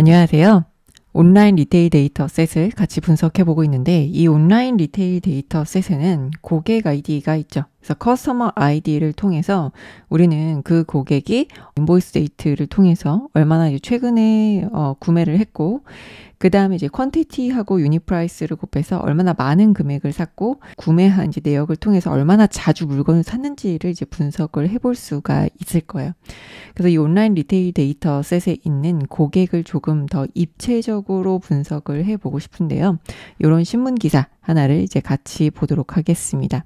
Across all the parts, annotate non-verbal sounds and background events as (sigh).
안녕하세요. 온라인 리테일 데이터셋을 같이 분석해 보고 있는데 이 온라인 리테일 데이터셋에는 고객 아이디가 있죠. 그래서 커스터머 아이디를 통해서 우리는 그 고객이 인보이스 데이트를 통해서 얼마나 이제 최근에 어, 구매를 했고 그 다음에 이제 퀀티티하고 유니프라이스를 곱해서 얼마나 많은 금액을 샀고 구매한 이제 내역을 통해서 얼마나 자주 물건을 샀는지를 이제 분석을 해볼 수가 있을 거예요. 그래서 이 온라인 리테일 데이터셋에 있는 고객을 조금 더 입체적으로 분석을 해보고 싶은데요. 이런 신문 기사 하나를 이제 같이 보도록 하겠습니다.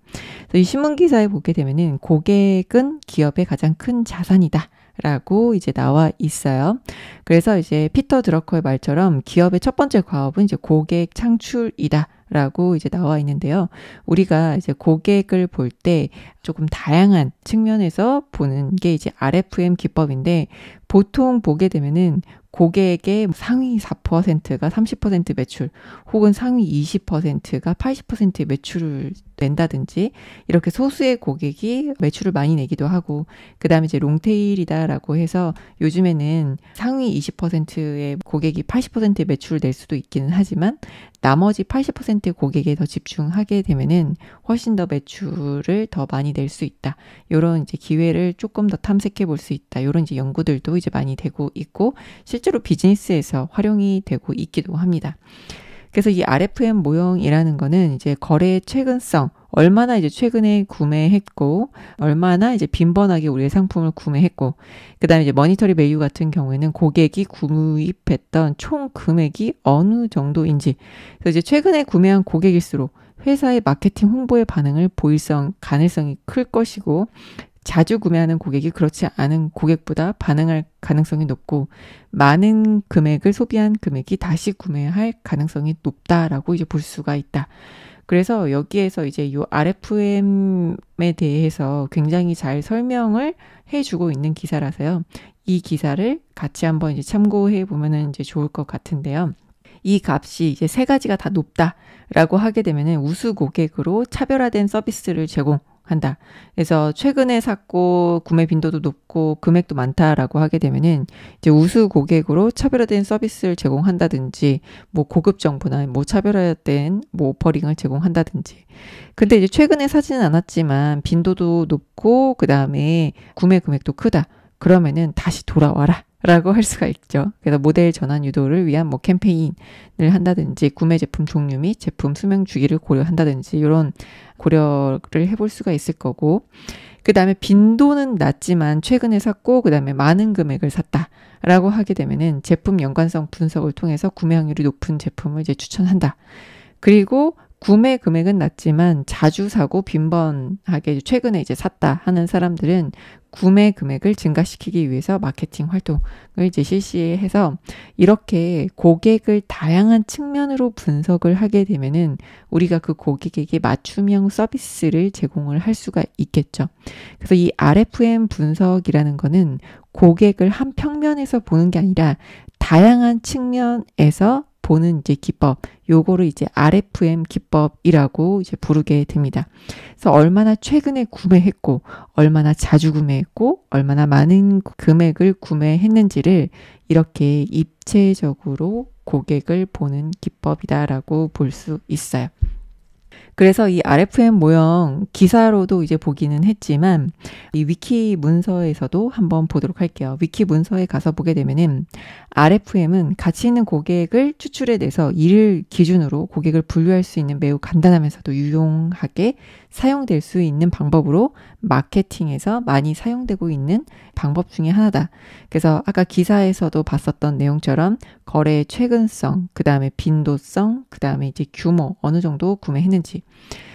이 신문 기사에 보게 되면은 고객은 기업의 가장 큰 자산이다. 라고 이제 나와 있어요. 그래서 이제 피터 드러커의 말처럼 기업의 첫 번째 과업은 이제 고객 창출이다. 라고 이제 나와 있는데요. 우리가 이제 고객을 볼 때 조금 다양한 측면에서 보는 게 이제 RFM 기법인데 보통 보게 되면은 고객의 상위 4%가 30% 매출 혹은 상위 20%가 80%의 매출을 낸다든지 이렇게 소수의 고객이 매출을 많이 내기도 하고 그다음에 이제 롱테일이다라고 해서 요즘에는 상위 20%의 고객이 80%의 매출을 낼 수도 있기는 하지만 나머지 80%의 고객에 더 집중하게 되면은 훨씬 더 매출을 더 많이 낼 수 있다. 요런 이제 기회를 조금 더 탐색해 볼 수 있다. 요런 이제 연구들도 이제 많이 되고 있고 실제로 비즈니스에서 활용이 되고 있기도 합니다. 그래서 이 RFM 모형이라는 거는 이제 거래의 최근성 얼마나 이제 최근에 구매했고 얼마나 이제 빈번하게 우리의 상품을 구매했고 그다음에 이제 머니터리 메뉴 같은 경우에는 고객이 구입했던 총 금액이 어느 정도인지 그래서 이제 최근에 구매한 고객일수록 회사의 마케팅 홍보의 반응을 보일성 가능성이 클 것이고 자주 구매하는 고객이 그렇지 않은 고객보다 반응할 가능성이 높고 많은 금액을 소비한 금액이 다시 구매할 가능성이 높다라고 이제 볼 수가 있다. 그래서 여기에서 이제 요 RFM에 대해서 굉장히 잘 설명을 해주고 있는 기사라서요. 이 기사를 같이 한번 이제 참고해 보면은 이제 좋을 것 같은데요. 이 값이 이제 세 가지가 다 높다라고 하게 되면은 우수 고객으로 차별화된 서비스를 제공 한다. 그래서 최근에 샀고 구매 빈도도 높고 금액도 많다라고 하게 되면은 이제 우수 고객으로 차별화된 서비스를 제공한다든지 뭐 고급 정보나 뭐 차별화된 뭐 오퍼링을 제공한다든지. 근데 이제 최근에 사지는 않았지만 빈도도 높고 그다음에 구매 금액도 크다. 그러면은 다시 돌아와라. 라고 할 수가 있죠. 그래서 모델 전환 유도를 위한 뭐 캠페인을 한다든지 구매 제품 종류 및 제품 수명 주기를 고려한다든지 이런 고려를 해볼 수가 있을 거고 그 다음에 빈도는 낮지만 최근에 샀고 그 다음에 많은 금액을 샀다라고 하게 되면은 제품 연관성 분석을 통해서 구매 확률이 높은 제품을 이제 추천한다. 그리고 구매 금액은 낮지만 자주 사고 빈번하게 최근에 이제 샀다 하는 사람들은 구매 금액을 증가시키기 위해서 마케팅 활동을 이제 실시해서 이렇게 고객을 다양한 측면으로 분석을 하게 되면은 우리가 그 고객에게 맞춤형 서비스를 제공을 할 수가 있겠죠. 그래서 이 RFM 분석이라는 거는 고객을 한 평면에서 보는 게 아니라 다양한 측면에서 보는 이제 기법, 요거를 이제 RFM 기법이라고 이제 부르게 됩니다. 그래서 얼마나 최근에 구매했고, 얼마나 자주 구매했고, 얼마나 많은 금액을 구매했는지를 이렇게 입체적으로 고객을 보는 기법이다라고 볼 수 있어요. 그래서 이 RFM 모형 기사로도 이제 보기는 했지만 이 위키 문서에서도 한번 보도록 할게요. 위키 문서에 가서 보게 되면은 RFM은 가치 있는 고객을 추출해 내서 이를 기준으로 고객을 분류할 수 있는 매우 간단하면서도 유용하게 사용될 수 있는 방법으로 마케팅에서 많이 사용되고 있는 방법 중에 하나다. 그래서 아까 기사에서도 봤었던 내용처럼 거래의 최근성, 그 다음에 빈도성, 그 다음에 이제 규모, 어느 정도 구매했는지.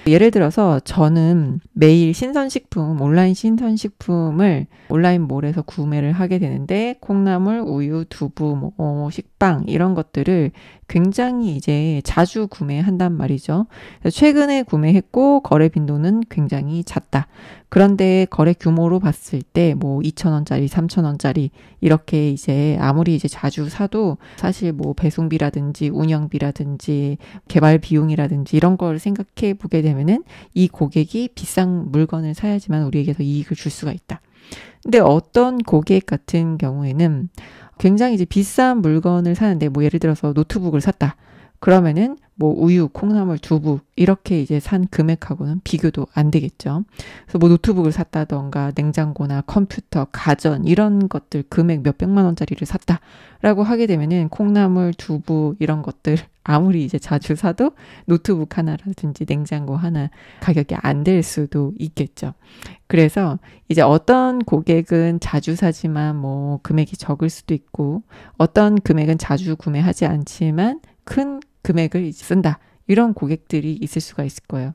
예를 들어서 저는 매일 신선식품, 온라인 신선식품을 온라인몰에서 구매를 하게 되는데, 콩나물, 우유, 두부, 뭐, 어, 식빵, 이런 것들을 굉장히 이제 자주 구매한단 말이죠. 최근에 구매했고 거래 빈도는 굉장히 잦다. 그런데 거래 규모로 봤을 때 뭐2천원짜리3천원짜리 이렇게 이제 아무리 이제 자주 사도 사실 뭐 배송비라든지 운영비라든지 개발 비용이라든지 이런 걸 생각해 보게 되면은 이 고객이 비싼 물건을 사야지만 우리에게 더 이익을 줄 수가 있다. 근데 어떤 고객 같은 경우에는 굉장히 이제 비싼 물건을 사는데 뭐 예를 들어서 노트북을 샀다. 그러면은 뭐 우유, 콩나물, 두부 이렇게 이제 산 금액하고는 비교도 안 되겠죠. 그래서 뭐 노트북을 샀다던가 냉장고나 컴퓨터, 가전 이런 것들 금액 몇 백만 원짜리를 샀다라고 하게 되면은 콩나물, 두부 이런 것들 아무리 이제 자주 사도 노트북 하나라든지 냉장고 하나 가격이 안 될 수도 있겠죠. 그래서 이제 어떤 고객은 자주 사지만 뭐 금액이 적을 수도 있고 어떤 금액은 자주 구매하지 않지만 큰 금액을 쓴다. 이런 고객들이 있을 수가 있을 거예요.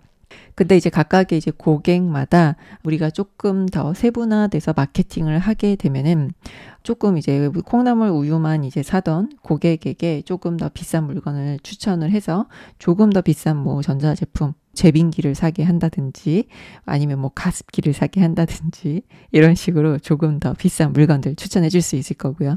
근데 이제 각각의 이제 고객마다 우리가 조금 더 세분화돼서 마케팅을 하게 되면은 조금 이제 콩나물 우유만 이제 사던 고객에게 조금 더 비싼 물건을 추천을 해서 조금 더 비싼 뭐 전자제품 제빙기를 사게 한다든지 아니면 뭐 가습기를 사게 한다든지 이런 식으로 조금 더 비싼 물건들 추천해 줄 수 있을 거고요.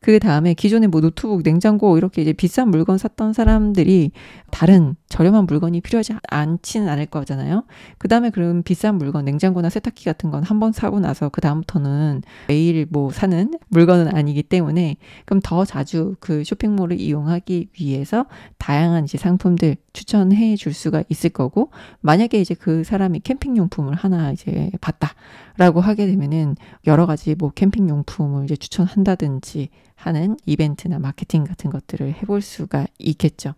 그 다음에 기존에 뭐 노트북, 냉장고 이렇게 이제 비싼 물건 샀던 사람들이 다른 저렴한 물건이 필요하지 않지는 않을 거잖아요. 그 다음에 그런 비싼 물건, 냉장고나 세탁기 같은 건 한 번 사고 나서 그 다음부터는 매일 뭐 사는 물건은 아니기 때문에 그럼 더 자주 그 쇼핑몰을 이용하기 위해서 다양한 이제 상품들 추천해 줄 수가 있을 거고 만약에 이제 그 사람이 캠핑 용품을 하나 이제 봤다. 라고 하게 되면은 여러 가지 뭐 캠핑 용품을 이제 추천한다든지 하는 이벤트나 마케팅 같은 것들을 해볼 수가 있겠죠.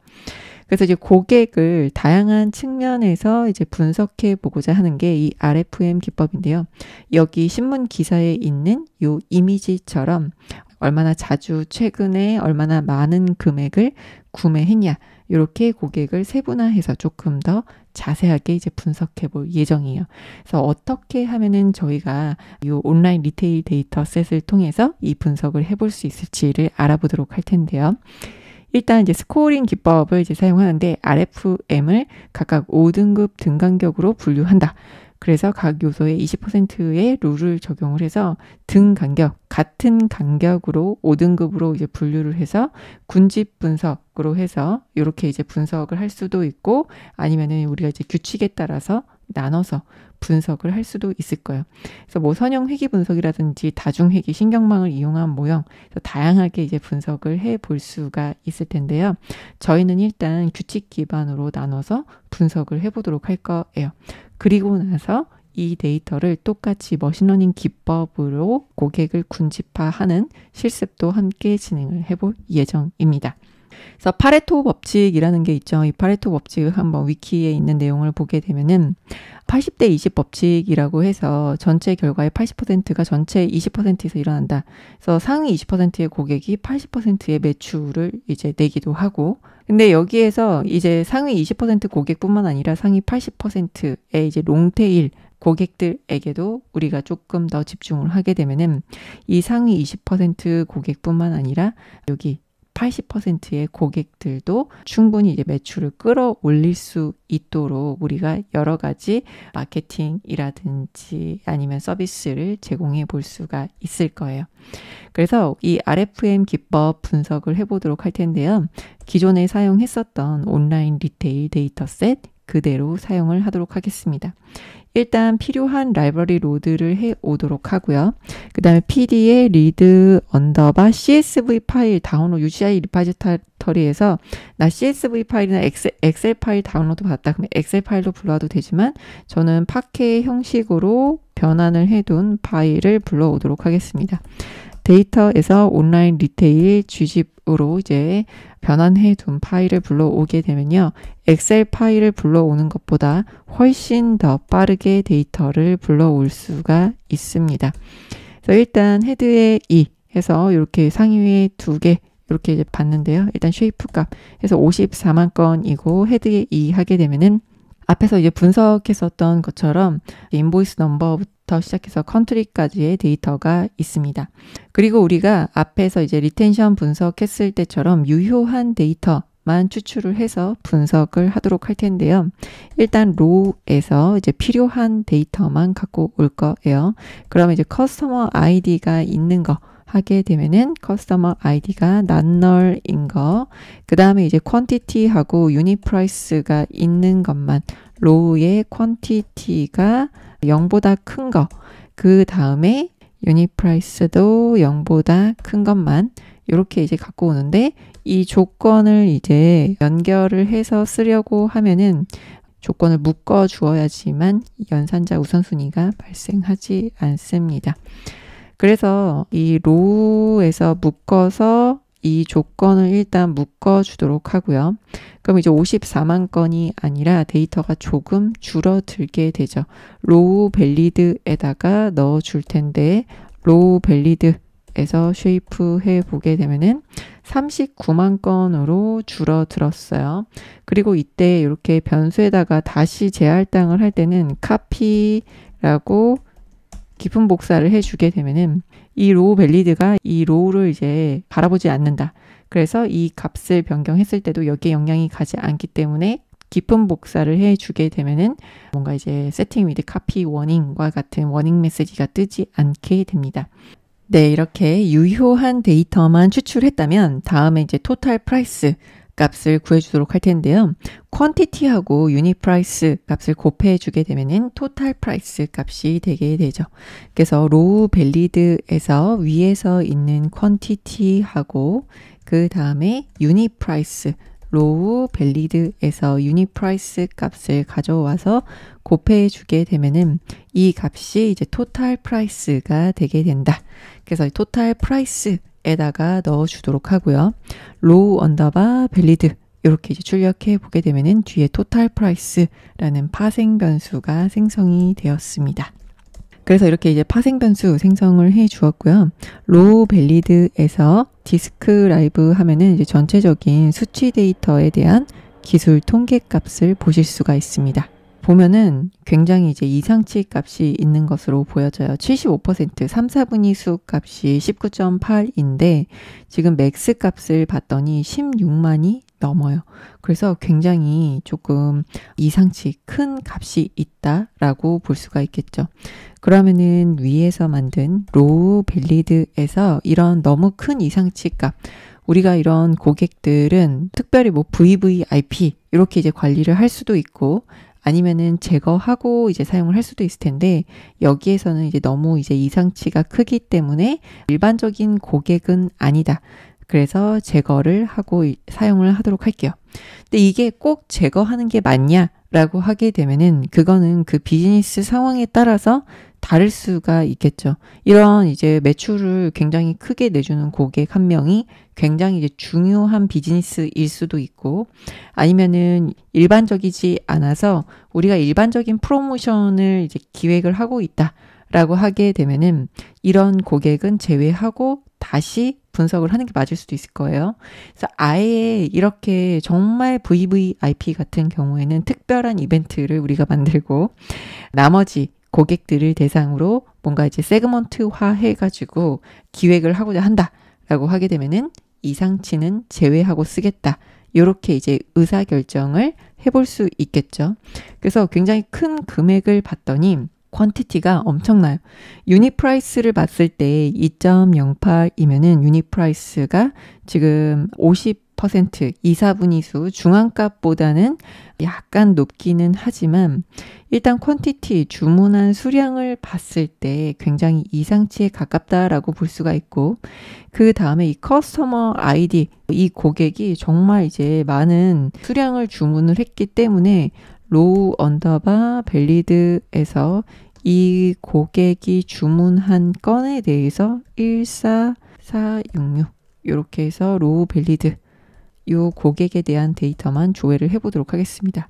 그래서 이제 고객을 다양한 측면에서 이제 분석해 보고자 하는 게 이 RFM 기법인데요. 여기 신문 기사에 있는 이 이미지처럼 얼마나 자주 최근에 얼마나 많은 금액을 구매했냐 이렇게 고객을 세분화해서 조금 더 자세하게 이제 분석해 볼 예정이에요. 그래서 어떻게 하면은 저희가 이 온라인 리테일 데이터 셋을 통해서 이 분석을 해 볼 수 있을지를 알아보도록 할 텐데요. 일단 이제 스코어링 기법을 이제 사용하는데 RFM을 각각 5등급 등간격으로 분류한다. 그래서 각 요소에 20%의 룰을 적용을 해서 등 간격, 같은 간격으로 5등급으로 이제 분류를 해서 군집 분석으로 해서 이렇게 이제 분석을 할 수도 있고 아니면은 우리가 이제 규칙에 따라서 나눠서 분석을 할 수도 있을 거예요. 그래서 뭐 선형 회귀 분석이라든지 다중 회귀 신경망을 이용한 모형 다양하게 이제 분석을 해 볼 수가 있을 텐데요. 저희는 일단 규칙 기반으로 나눠서 분석을 해 보도록 할 거예요. 그리고 나서 이 데이터를 똑같이 머신러닝 기법으로 고객을 군집화하는 실습도 함께 진행을 해 볼 예정입니다. 그래서 파레토 법칙이라는 게 있죠. 이 파레토 법칙 한번 위키에 있는 내용을 보게 되면은 80대 20 법칙이라고 해서 전체 결과의 80%가 전체 20%에서 일어난다. 그래서 상위 20%의 고객이 80%의 매출을 이제 내기도 하고 근데 여기에서 이제 상위 20% 고객뿐만 아니라 상위 80%의 이제 롱테일 고객들에게도 우리가 조금 더 집중을 하게 되면은 이 상위 20% 고객뿐만 아니라 여기 80%의 고객들도 충분히 이제 매출을 끌어올릴 수 있도록 우리가 여러 가지 마케팅이라든지 아니면 서비스를 제공해 볼 수가 있을 거예요. 그래서 이 RFM 기법 분석을 해보도록 할 텐데요. 기존에 사용했었던 온라인 리테일 데이터셋 그대로 사용을 하도록 하겠습니다. 일단 필요한 라이브러리 로드를 해 오도록 하고요. 그 다음에 pd의 리드 언더바 csv 파일 다운로드 UCI 리파지터리에서 나 csv 파일이나 엑셀, 엑셀 파일 다운로드 받았다. 그러면 엑셀 파일로 불러와도 되지만 저는 파케 형식으로 변환을 해 둔 파일을 불러오도록 하겠습니다. 데이터에서 온라인 리테일 주집으로 이제 변환해 둔 파일을 불러오게 되면요. 엑셀 파일을 불러오는 것보다 훨씬 더 빠르게 데이터를 불러올 수가 있습니다. 그래서 일단 헤드에 2 해서 이렇게 상위에 2개 이렇게 이제 봤는데요. 일단 쉐이프 값 해서 54만 건이고 헤드에 2 하게 되면은 앞에서 이제 분석했었던 것처럼 인보이스 넘버부터 시작해서 컨트리까지의 데이터가 있습니다. 그리고 우리가 앞에서 이제 리텐션 분석했을 때처럼 유효한 데이터 만 추출을 해서 분석을 하도록 할 텐데요. 일단 로에서 이제 필요한 데이터만 갖고 올 거예요. 그러면 이제 커스터머 아이디가 있는 거 하게 되면은 커스터머 아이디가 낫널인 거, 그 다음에 이제 퀀티티하고 유닛 프라이스가 있는 것만 로우의 퀀티티가 0보다 큰 거, 그 다음에 유닛 프라이스도 0보다 큰 것만 이렇게 이제 갖고 오는데 이 조건을 이제 연결을 해서 쓰려고 하면은 조건을 묶어 주어야지만 연산자 우선순위가 발생하지 않습니다. 그래서 이 로우에서 묶어서 이 조건을 일단 묶어 주도록 하고요. 그럼 이제 54만 건이 아니라 데이터가 조금 줄어들게 되죠. 로우 밸리드에다가 넣어 줄 텐데 로우 밸리드에서 쉐이프 해 보게 되면은 39만 건으로 줄어들었어요. 그리고 이때 이렇게 변수에다가 다시 재할당을 할 때는 카피라고 깊은 복사를 해주게 되면은 이 로우 밸리드가 이 로우를 이제 바라보지 않는다. 그래서 이 값을 변경했을 때도 여기에 영향이 가지 않기 때문에 깊은 복사를 해주게 되면은 뭔가 이제 세팅 위드 카피 워닝과 같은 워닝 메시지가 뜨지 않게 됩니다. 네, 이렇게 유효한 데이터만 추출했다면 다음에 이제 total price 값을 구해주도록 할 텐데요. 퀀티티하고 유닛 프라이스 값을 곱해주게 되면은 토탈 프라이스 값이 되게 되죠. 그래서 로우 밸리드에서 위에서 있는 퀀티티하고 그 다음에 유닛 프라이스 로우 밸리드에서 유닛 프라이스 값을 가져와서 곱해 주게 되면은 이 값이 이제 토탈 프라이스가 되게 된다. 그래서 토탈 프라이스 에다가 넣어주도록 하고요. 로우 언더바 밸리드 이렇게 이제 출력해 보게 되면은 뒤에 토탈 프라이스라는 파생 변수가 생성이 되었습니다. 그래서 이렇게 이제 파생 변수 생성을 해 주었고요. 로우 밸리드에서 디스크 라이브 하면은 이제 전체적인 수치 데이터에 대한 기술 통계 값을 보실 수가 있습니다. 보면은 굉장히 이제 이상치 값이 있는 것으로 보여져요. 75% 3, 4분위 수 값이 19.8인데 지금 맥스 값을 봤더니 16만이 넘어요. 그래서 굉장히 조금 이상치 큰 값이 있다라고 볼 수가 있겠죠. 그러면은 위에서 만든 로우 밸리드에서 이런 너무 큰 이상치 값 우리가 이런 고객들은 특별히 뭐 VVIP 이렇게 이제 관리를 할 수도 있고 아니면은 제거하고 이제 사용을 할 수도 있을 텐데 여기에서는 이제 너무 이제 이상치가 크기 때문에 일반적인 고객은 아니다. 그래서 제거를 하고 사용을 하도록 할게요. 근데 이게 꼭 제거하는 게 맞냐? 라고 하게 되면은 그거는 그 비즈니스 상황에 따라서 다를 수가 있겠죠. 이런 이제 매출을 굉장히 크게 내주는 고객 한 명이 굉장히 이제 중요한 비즈니스일 수도 있고 아니면은 일반적이지 않아서 우리가 일반적인 프로모션을 이제 기획을 하고 있다라고 하게 되면은 이런 고객은 제외하고 다시 분석을 하는 게 맞을 수도 있을 거예요. 그래서 아예 이렇게 정말 VVIP 같은 경우에는 특별한 이벤트를 우리가 만들고 나머지 고객들을 대상으로 뭔가 이제 세그먼트화 해가지고 기획을 하고자 한다라고 하게 되면은 이상치는 제외하고 쓰겠다. 요렇게 이제 의사 결정을 해볼 수 있겠죠. 그래서 굉장히 큰 금액을 봤더니 퀀티티가 엄청나요. 유닛 프라이스를 봤을 때 2.08이면은 유닛 프라이스가 지금 50 퍼센트 이사분위수 중앙값보다는 약간 높기는 하지만 일단 퀀티티 주문한 수량을 봤을 때 굉장히 이상치에 가깝다라고 볼 수가 있고 그 다음에 이 커스터머 아이디 이 고객이 정말 이제 많은 수량을 주문을 했기 때문에 로우 언더바 벨리드에서 이 고객이 주문한 건에 대해서 14466 이렇게 해서 로우 벨리드 요 고객에 대한 데이터만 조회를 해보도록 하겠습니다.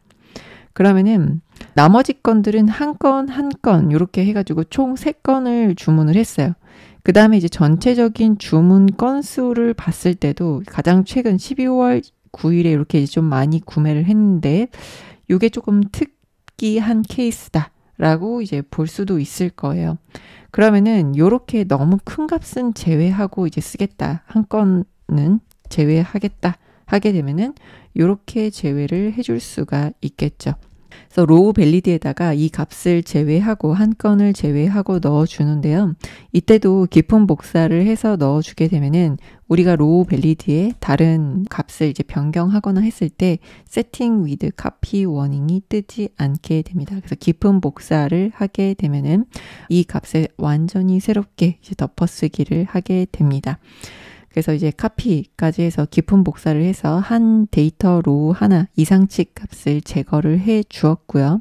그러면은 나머지 건들은 한 건, 한 건, 이렇게 해가지고 총 세건을 주문을 했어요. 그 다음에 이제 전체적인 주문 건수를 봤을 때도 가장 최근 12월 9일에 이렇게 좀 많이 구매를 했는데, 이게 조금 특이한 케이스다. 라고 이제 볼 수도 있을 거예요. 그러면은 이렇게 너무 큰 값은 제외하고 이제 쓰겠다. 한 건은 제외하겠다. 하게 되면은 이렇게 제외를 해줄 수가 있겠죠. 그래서 로우 밸리드에다가 이 값을 제외하고 한 건을 제외하고 넣어주는데요. 이때도 기본 복사를 해서 넣어주게 되면은 우리가 로우 밸리드에 다른 값을 이제 변경하거나 했을 때 세팅 위드 카피 워닝이 뜨지 않게 됩니다. 그래서 깊은 복사를 하게 되면은 이 값에 완전히 새롭게 이제 덮어쓰기를 하게 됩니다. 그래서 이제 카피까지 해서 깊은 복사를 해서 한 데이터 로 하나 이상치 값을 제거를 해 주었고요.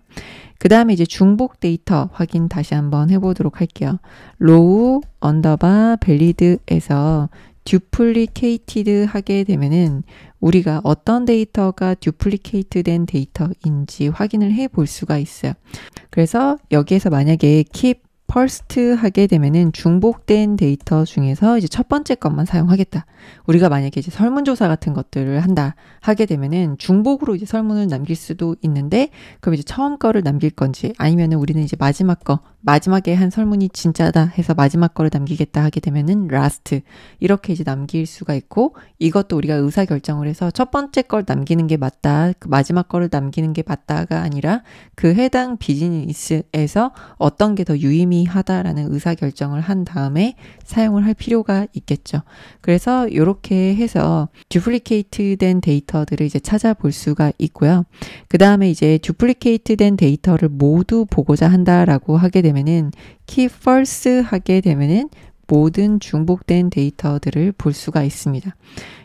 그 다음에 이제 중복 데이터 확인 다시 한번 해보도록 할게요. 로우 언더바 밸리드에서 듀플리케이티드 하게 되면은 우리가 어떤 데이터가 듀플리케이트 된 데이터인지 확인을 해 볼 수가 있어요. 그래서 여기에서 만약에 keep 퍼스트 하게 되면은 중복된 데이터 중에서 이제 첫 번째 것만 사용하겠다. 우리가 만약에 이제 설문조사 같은 것들을 한다 하게 되면은 중복으로 이제 설문을 남길 수도 있는데 그럼 이제 처음 거를 남길 건지 아니면은 우리는 이제 마지막 거 마지막에 한 설문이 진짜다 해서 마지막 거를 남기겠다 하게 되면은 라스트 이렇게 이제 남길 수가 있고 이것도 우리가 의사 결정을 해서 첫 번째 걸 남기는 게 맞다 그 마지막 거를 남기는 게 맞다가 아니라 그 해당 비즈니스에서 어떤 게 더 유의미 동의하다라는 의사결정을 한 다음에 사용을 할 필요가 있겠죠. 그래서 이렇게 해서 듀플리케이트 된 데이터들을 이제 찾아볼 수가 있고요. 그 다음에 이제 듀플리케이트 된 데이터를 모두 보고자 한다라고 하게 되면은 키 펄스 하게 되면은 모든 중복된 데이터들을 볼 수가 있습니다.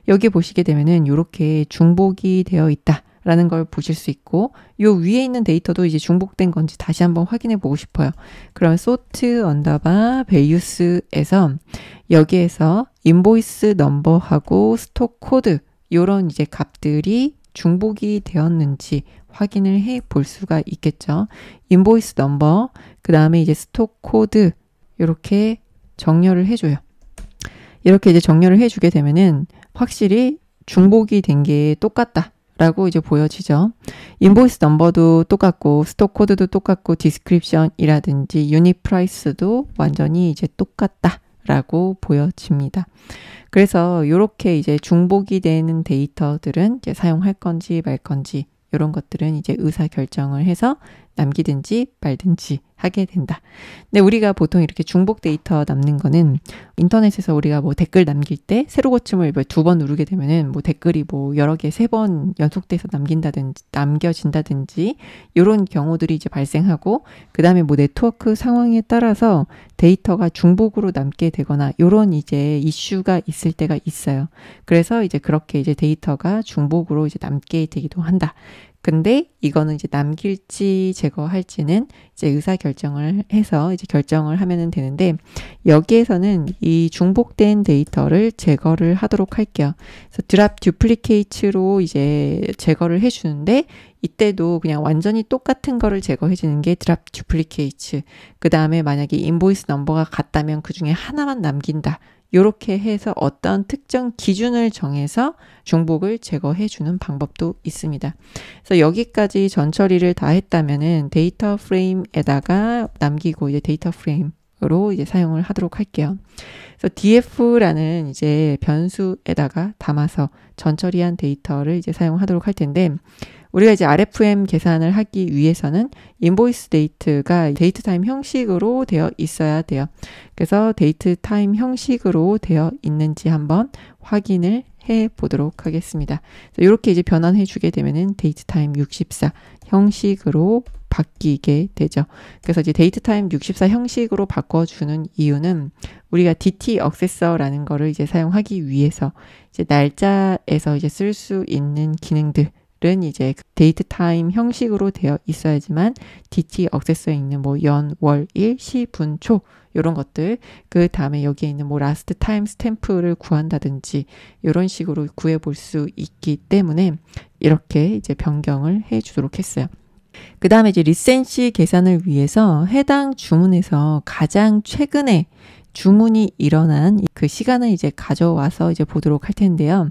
여기 보시게 되면은 이렇게 중복이 되어 있다. 라는 걸 보실 수 있고 요 위에 있는 데이터도 이제 중복된 건지 다시 한번 확인해 보고 싶어요. 그럼 sort 언더바 values에서 여기에서 인보이스 넘버하고 스톡 코드 요런 이제 값들이 중복이 되었는지 확인을 해 볼 수가 있겠죠. 인보이스 넘버, 그 다음에 이제 스톡 코드, 이렇게 정렬을 해줘요. 이렇게 이제 정렬을 해주게 되면은 확실히 중복이 된 게 똑같다. 라고 이제 보여지죠. 인보이스 넘버도 똑같고 스톡 코드도 똑같고 디스크립션이라든지 유닛 프라이스도 완전히 이제 똑같다. 라고 보여집니다. 그래서 이렇게 이제 중복이 되는 데이터들은 이제 사용할 건지 말 건지 이런 것들은 이제 의사 결정을 해서 남기든지 말든지 하게 된다. 근데 우리가 보통 이렇게 중복 데이터 남는 거는 인터넷에서 우리가 뭐 댓글 남길 때 새로 고침을 뭐 두번 누르게 되면은 뭐 댓글이 뭐 여러 개 세 번 연속돼서 남긴다든지 남겨진다든지 이런 경우들이 이제 발생하고 그다음에 뭐 네트워크 상황에 따라서 데이터가 중복으로 남게 되거나 이런 이제 이슈가 있을 때가 있어요. 그래서 이제 그렇게 이제 데이터가 중복으로 이제 남게 되기도 한다. 근데 이거는 이제 남길지 제거할지는 이제 의사 결정을 해서 이제 결정을 하면은 되는데 여기에서는 이 중복된 데이터를 제거를 하도록 할게요. 그래서 드랍 듀플리케이츠로 이제 제거를 해주는데 이때도 그냥 완전히 똑같은 거를 제거해 주는 게 드랍 듀플리케이츠. 그 다음에 만약에 인보이스 넘버가 같다면 그 중에 하나만 남긴다. 요렇게 해서 어떤 특정 기준을 정해서 중복을 제거해 주는 방법도 있습니다. 그래서 여기까지 전처리를 다 했다면은 데이터 프레임에다가 남기고 이제 데이터 프레임 로 이제 사용을 하도록 할게요. 그래서 df라는 이제 변수에다가 담아서 전처리한 데이터를 이제 사용하도록 할 텐데 우리가 이제 RFM 계산을 하기 위해서는 인보이스 데이트가 데이트 타임 형식으로 되어 있어야 돼요. 그래서 데이트 타임 형식으로 되어 있는지 한번 확인을 해 보도록 하겠습니다. 이렇게 이제 변환해 주게 되면은 데이트 타임 64 형식으로 바뀌게 되죠. 그래서 이제 데이트 타임 64 형식으로 바꿔주는 이유는 우리가 DT 억세서라는 거를 이제 사용하기 위해서 이제 날짜에서 이제 쓸 수 있는 기능들 것들은 이제 그 데이트 타임 형식으로 되어 있어야지만 DT 억세스에 있는 뭐 연, 월, 일, 시, 분, 초 이런 것들 그 다음에 여기에 있는 뭐 라스트 타임 스탬프를 구한다든지 이런 식으로 구해 볼 수 있기 때문에 이렇게 이제 변경을 해 주도록 했어요. 그 다음에 이제 리센시 계산을 위해서 해당 주문에서 가장 최근에 주문이 일어난 그 시간을 이제 가져와서 이제 보도록 할 텐데요.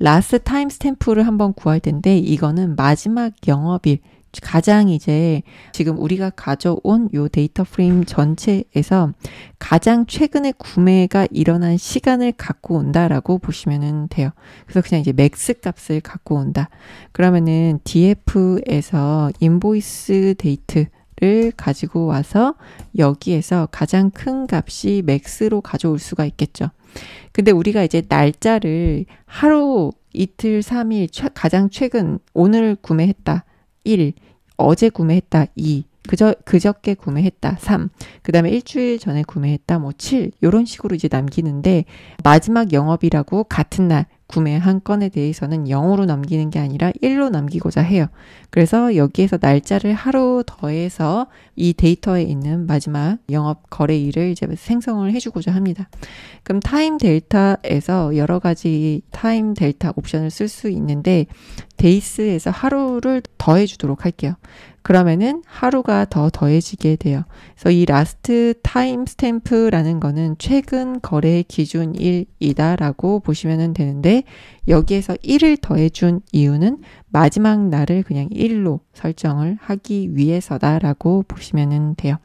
라스트 타임 스탬프를 한번 구할 텐데 이거는 마지막 영업일 가장 이제 지금 우리가 가져온 요 데이터 프레임 전체에서 가장 최근에 구매가 일어난 시간을 갖고 온다라고 보시면 돼요. 그래서 그냥 이제 맥스 값을 갖고 온다. 그러면은 DF에서 인보이스 데이트 를 가지고 와서 여기에서 가장 큰 값이 맥스로 가져올 수가 있겠죠. 근데 우리가 이제 날짜를 하루, 이틀, 삼일 가장 최근 오늘 구매했다. 일 어제 구매했다. 이 그저 그저께 구매했다 3. 그다음에 일주일 전에 구매했다 뭐 7. 요런 식으로 이제 남기는데 마지막 영업이라고 같은 날 구매 한 건에 대해서는 0으로 남기는 게 아니라 1로 남기고자 해요. 그래서 여기에서 날짜를 하루 더해서 이 데이터에 있는 마지막 영업 거래일을 이제 생성을 해주고자 합니다. 그럼 타임 델타에서 여러 가지 타임 델타 옵션을 쓸 수 있는데 데이스에서 하루를 더해주도록 할게요. 그러면은 하루가 더 더해지게 돼요. 그래서 이 라스트 타임 스탬프라는 거는 최근 거래 기준일이다라고 보시면 되는데 여기에서 1을 더해준 이유는 마지막 날을 그냥 1로 설정을 하기 위해서다라고 보시면 돼요.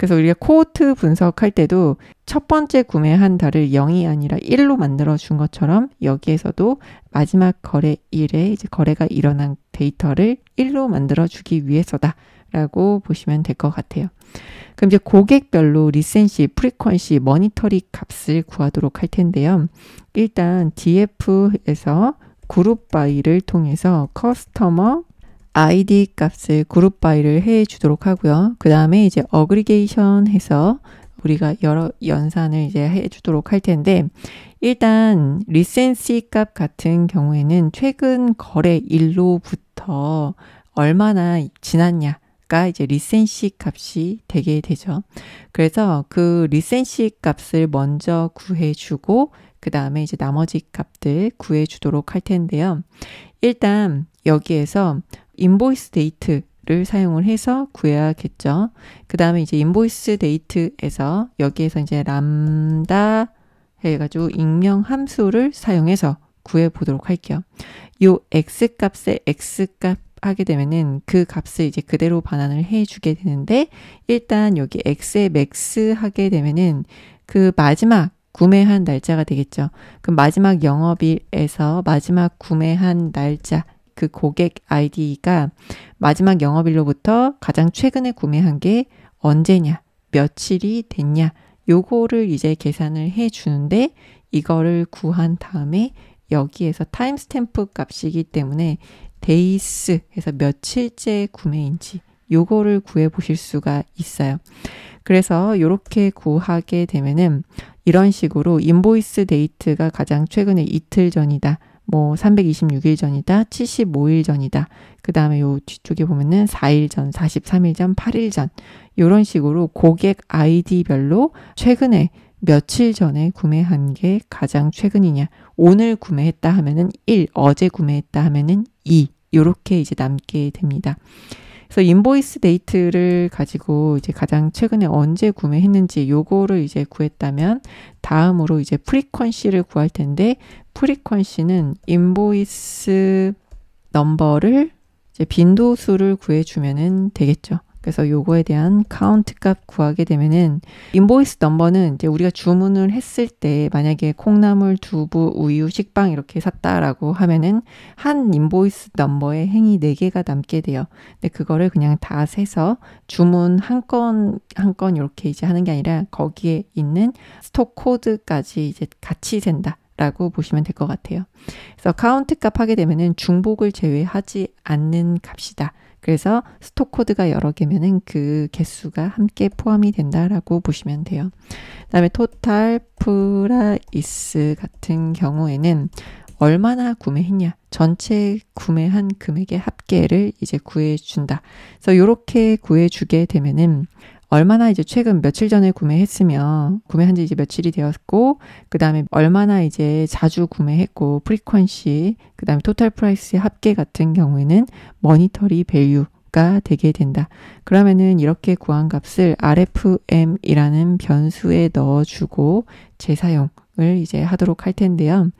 그래서 우리가 코호트 분석할 때도 첫 번째 구매한 달을 0이 아니라 1로 만들어 준 것처럼 여기에서도 마지막 거래일에 이제 거래가 일어난 데이터를 1로 만들어 주기 위해서다. 라고 보시면 될 것 같아요. 그럼 이제 고객별로 리센시, 프리퀀시, 모니터리 값을 구하도록 할 텐데요. 일단 DF에서 그룹 바이를 통해서 커스터머 id 값을 그룹 바이를 해 주도록 하고요. 그 다음에 이제 어그리게이션 해서 우리가 여러 연산을 이제 해 주도록 할 텐데 일단 리센시 값 같은 경우에는 최근 거래일로부터 얼마나 지났냐 가 이제 리센시 값이 되게 되죠. 그래서 그 리센시 값을 먼저 구해주고 그 다음에 이제 나머지 값들 구해주도록 할 텐데요. 일단 여기에서 인보이스 데이트를 사용을 해서 구해야겠죠. 그 다음에 이제 인보이스 데이트에서 여기에서 이제 람다 해가지고 익명 함수를 사용해서 구해 보도록 할게요. 요 x 값에 x 값 하게 되면은 그 값을 이제 그대로 반환을 해 주게 되는데 일단 여기 x에 맥스 하게 되면은 그 마지막 구매한 날짜가 되겠죠. 그 마지막 영업일에서 마지막 구매한 날짜 그 고객 아이디가 마지막 영업일로부터 가장 최근에 구매한 게 언제냐, 며칠이 됐냐, 요거를 이제 계산을 해 주는데 이거를 구한 다음에 여기에서 타임스탬프 값이기 때문에 데이스 해서 며칠째 구매인지 요거를 구해 보실 수가 있어요. 그래서 이렇게 구하게 되면은 이런 식으로 인보이스 데이트가 가장 최근에 이틀 전이다. 뭐 326일 전이다, 75일 전이다. 그 다음에 요 뒤쪽에 보면은 4일 전, 43일 전, 8일 전. 요런 식으로 고객 아이디별로 최근에 며칠 전에 구매한 게 가장 최근이냐. 오늘 구매했다 하면은 1, 어제 구매했다 하면은 2. 요렇게 이제 남게 됩니다. 그래서 인보이스 데이트를 가지고 이제 가장 최근에 언제 구매했는지 요거를 이제 구했다면 다음으로 이제 프리퀀시를 구할 텐데 프리퀀시는 인보이스 넘버를 빈도수를 구해주면은 되겠죠. 그래서 요거에 대한 카운트 값 구하게 되면은 인보이스 넘버는 이제 우리가 주문을 했을 때 만약에 콩나물, 두부, 우유, 식빵 이렇게 샀다라고 하면은 한 인보이스 넘버에 행이 4개가 남게 돼요. 근데 그거를 그냥 다 세서 주문 한 건 한 건 이렇게 이제 하는 게 아니라 거기에 있는 스톡 코드까지 이제 같이 센다. 라고 보시면 될 것 같아요. 그래서 카운트 값 하게 되면은 중복을 제외하지 않는 값이다. 그래서 스톡 코드가 여러 개면은 그 개수가 함께 포함이 된다라고 보시면 돼요. 그다음에 토탈 프라이스 같은 경우에는 얼마나 구매했냐 전체 구매한 금액의 합계를 이제 구해준다. 그래서 요렇게 구해주게 되면은 얼마나 이제 최근 며칠 전에 구매했으며 구매한 지 이제 며칠이 되었고 그 다음에 얼마나 이제 자주 구매했고 프리퀀시 그 다음에 토탈 프라이스 합계 같은 경우에는 모니터리 밸류 가 되게 된다. 그러면은 이렇게 구한 값을 RFM이라는 변수에 넣어주고 재사용 설명을 이제 하도록 할 텐데요.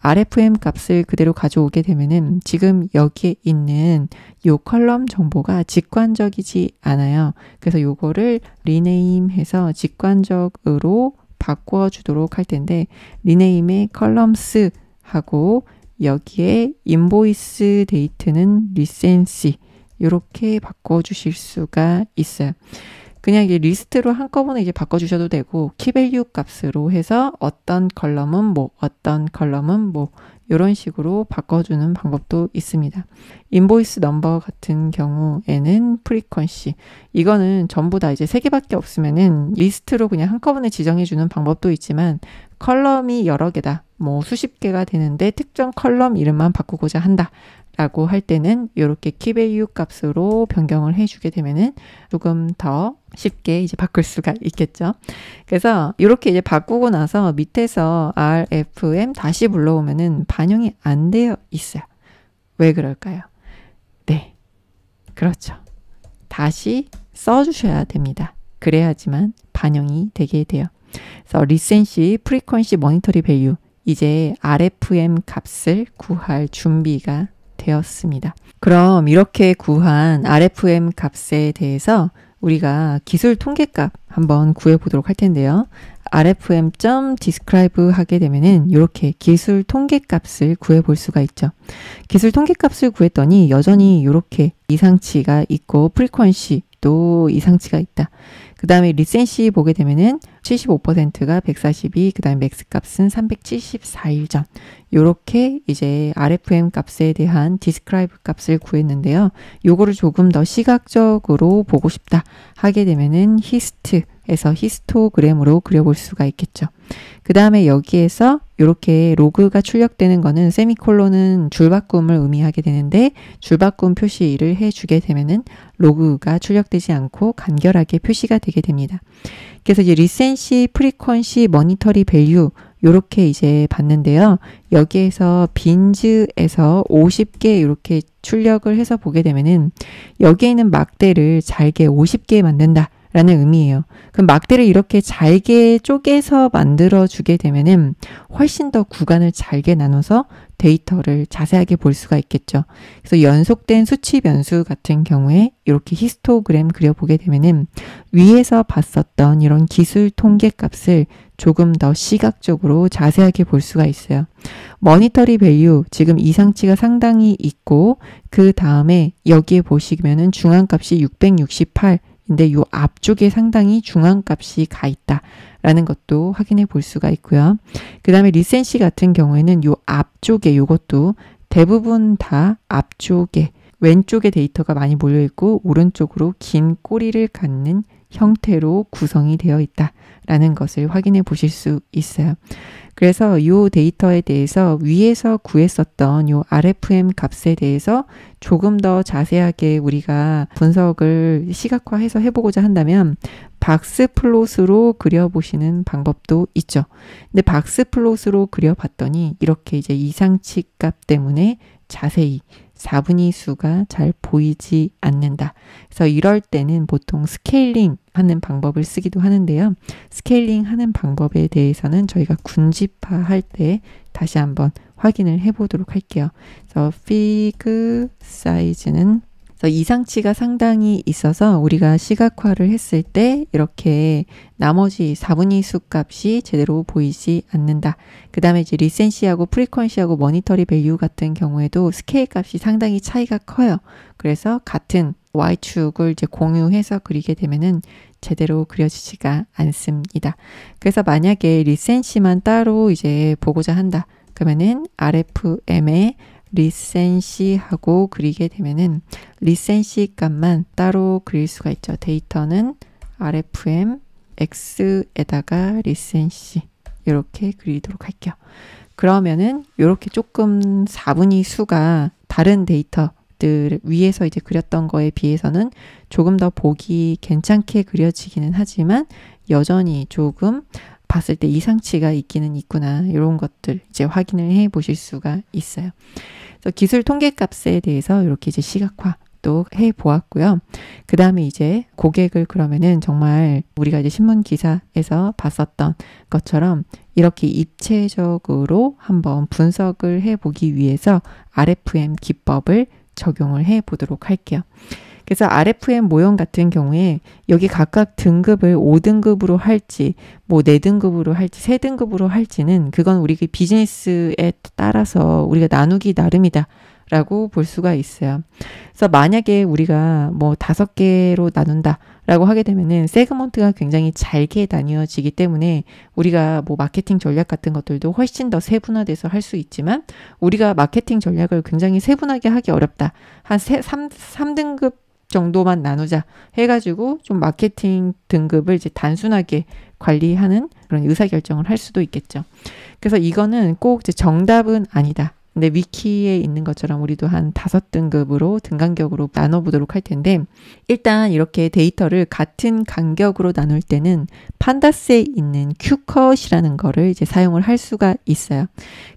RFM 값을 그대로 가져오게 되면은 지금 여기에 있는 요 컬럼 정보가 직관적이지 않아요. 그래서 요거를 리네임해서 직관적으로 바꿔 주도록 할 텐데 리네임의 컬럼스 하고 여기에 인보이스 데이트는 리센시 이렇게 바꿔 주실 수가 있어요. 그냥 이게 리스트로 한꺼번에 이제 바꿔주셔도 되고 키밸류 값으로 해서 어떤 컬럼은 뭐 어떤 컬럼은 뭐 이런 식으로 바꿔주는 방법도 있습니다. 인보이스 넘버 같은 경우에는 프리퀀시 이거는 전부 다 이제 세 개밖에 없으면은 리스트로 그냥 한꺼번에 지정해주는 방법도 있지만 컬럼이 여러 개다 뭐 수십 개가 되는데 특정 컬럼 이름만 바꾸고자 한다 라고 할 때는 이렇게 키베이유 값으로 변경을 해주게 되면은 조금 더 쉽게 이제 바꿀 수가 있겠죠. 그래서 이렇게 이제 바꾸고 나서 밑에서 rfm 다시 불러오면은 반영이 안 되어 있어요. 왜 그럴까요? 네. 그렇죠. 다시 써주셔야 됩니다. 그래야지만 반영이 되게 돼요. 그래서 리센시 프리퀀시 모니터리 밸류 이제 RFM 값을 구할 준비가 되었습니다. 그럼 이렇게 구한 RFM 값에 대해서 우리가 기술 통계값 한번 구해 보도록 할 텐데요. rfm.describe 하게 되면은 이렇게 기술 통계값을 구해 볼 수가 있죠. 기술 통계값을 구했더니 여전히 이렇게 이상치가 있고 프리퀀시 50도 이상치가 있다. 그 다음에 리센시 보게 되면은 75%가 142, 그 다음에 맥스 값은 374일 전. 요렇게 이제 RFM 값에 대한 디스크라이브 값을 구했는데요. 요거를 조금 더 시각적으로 보고 싶다 하게 되면은 히스트 해서 히스토그램으로 그려볼 수가 있겠죠. 그 다음에 여기에서 이렇게 로그가 출력되는 거는 세미콜론은 줄바꿈을 의미하게 되는데 줄바꿈 표시를 해주게 되면은 로그가 출력되지 않고 간결하게 표시가 되게 됩니다. 그래서 이제 리센시, 프리퀀시, 머니터리 밸류 이렇게 이제 봤는데요. 여기에서 빈즈에서 50개 이렇게 출력을 해서 보게 되면은 여기에 있는 막대를 잘게 50개 만든다. 라는 의미예요. 그럼 막대를 이렇게 잘게 쪼개서 만들어 주게 되면은 훨씬 더 구간을 잘게 나눠서 데이터를 자세하게 볼 수가 있겠죠. 그래서 연속된 수치 변수 같은 경우에 이렇게 히스토그램 그려보게 되면은 위에서 봤었던 이런 기술 통계 값을 조금 더 시각적으로 자세하게 볼 수가 있어요. 머니터리 밸류, 지금 이상치가 상당히 있고, 그 다음에 여기에 보시면은 중앙값이 668, 근데 요 앞쪽에 상당히 중앙값이 가 있다라는 것도 확인해 볼 수가 있고요. 그 다음에 리센시 같은 경우에는 요 앞쪽에 요것도 대부분 다 앞쪽에 왼쪽에 데이터가 많이 몰려 있고 오른쪽으로 긴 꼬리를 갖는 형태로 구성이 되어 있다라는 것을 확인해 보실 수 있어요. 그래서 이 데이터에 대해서 위에서 구했었던 이 RFM 값에 대해서 조금 더 자세하게 우리가 분석을 시각화해서 해보고자 한다면 박스 플롯으로 그려보시는 방법도 있죠. 근데 박스 플롯으로 그려봤더니 이렇게 이제 이상치 값 때문에 자세히 4분의 수가 잘 보이지 않는다. 그래서 이럴 때는 보통 스케일링 하는 방법을 쓰기도 하는데요. 스케일링 하는 방법에 대해서는 저희가 군집화 할 때 다시 한번 확인을 해 보도록 할게요. 그래서 피그 사이즈는 이상치가 상당히 있어서 우리가 시각화를 했을 때 이렇게 나머지 4분의 2 수 값이 제대로 보이지 않는다. 그 다음에 이제 리센시하고 프리퀀시하고 모니터리 밸류 같은 경우에도 스케일 값이 상당히 차이가 커요. 그래서 같은 Y축을 이제 공유해서 그리게 되면은 제대로 그려지지가 않습니다. 그래서 만약에 리센시만 따로 이제 보고자 한다. 그러면은 RFM에 리센시하고 그리게 되면은 리센시 값만 따로 그릴 수가 있죠. 데이터는 rfm x에다가 리센시 이렇게 그리도록 할게요. 그러면은 이렇게 조금 4분의 수가 다른 데이터들 위에서 이제 그렸던 거에 비해서는 조금 더 보기 괜찮게 그려지기는 하지만 여전히 조금 봤을 때 이상치가 있기는 있구나. 이런 것들 이제 확인을 해 보실 수가 있어요. 그래서 기술 통계 값에 대해서 이렇게 이제 시각화 또해 보았고요. 그 다음에 이제 고객을 그러면은 정말 우리가 이제 신문 기사에서 봤었던 것처럼 이렇게 입체적으로 한번 분석을 해 보기 위해서 RFM 기법을 적용을 해 보도록 할게요. 그래서 RFM 모형 같은 경우에 여기 각각 등급을 5등급으로 할지 뭐 4등급으로 할지 3등급으로 할지는 그건 우리 비즈니스에 따라서 우리가 나누기 나름이다. 라고 볼 수가 있어요. 그래서 만약에 우리가 뭐 다섯 개로 나눈다 라고 하게 되면은 세그먼트가 굉장히 잘게 나뉘어지기 때문에 우리가 뭐 마케팅 전략 같은 것들도 훨씬 더 세분화돼서 할 수 있지만 우리가 마케팅 전략을 굉장히 세분하게 하기 어렵다. 한 세, 3등급 정도만 나누자 해가지고 좀 마케팅 등급을 이제 단순하게 관리하는 그런 의사결정을 할 수도 있겠죠. 그래서 이거는 꼭 정답은 아니다. 근데 위키에 있는 것처럼 우리도 한 다섯 등급으로 등간격으로 나눠보도록 할 텐데 일단 이렇게 데이터를 같은 간격으로 나눌 때는 판다스에 있는 큐컷이라는 거를 이제 사용을 할 수가 있어요.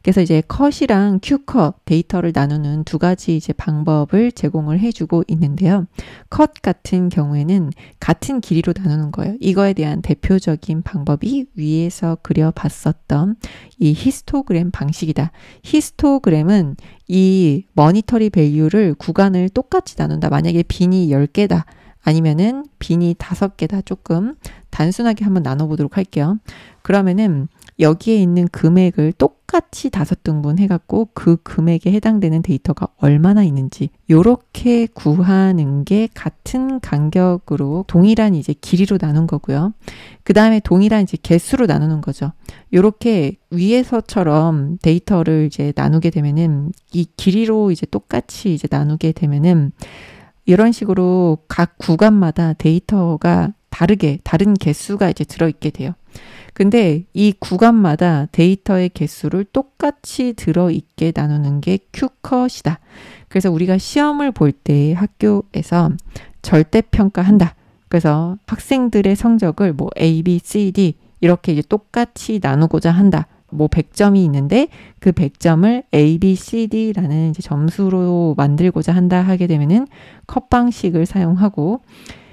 그래서 이제 컷이랑 큐컷 데이터를 나누는 두 가지 이제 방법을 제공을 해주고 있는데요. 컷 같은 경우에는 같은 길이로 나누는 거예요. 이거에 대한 대표적인 방법이 위에서 그려봤었던 이 히스토그램 방식이다. 히스토 프로그램은 이 머니터리 밸류를 구간을 똑같이 나눈다. 만약에 빈이 10개다. 아니면은 빈이 5개다. 조금 단순하게 한번 나눠보도록 할게요. 그러면은 여기에 있는 금액을 똑같이 다섯 등분 해갖고 그 금액에 해당되는 데이터가 얼마나 있는지 요렇게 구하는 게 같은 간격으로 동일한 이제 길이로 나눈 거고요. 그 다음에 동일한 이제 개수로 나누는 거죠. 요렇게 위에서처럼 데이터를 이제 나누게 되면은 이 길이로 이제 똑같이 이제 나누게 되면은 이런 식으로 각 구간마다 데이터가 다르게 다른 개수가 이제 들어있게 돼요. 근데 이 구간마다 데이터의 개수를 똑같이 들어있게 나누는 게 큐컷이다. 그래서 우리가 시험을 볼 때 학교에서 절대평가한다. 그래서 학생들의 성적을 뭐 A, B, C, D 이렇게 이제 똑같이 나누고자 한다. 뭐 100점이 있는데 그 100점을 A, B, C, D라는 이제 점수로 만들고자 한다 하게 되면은 컵방식을 사용하고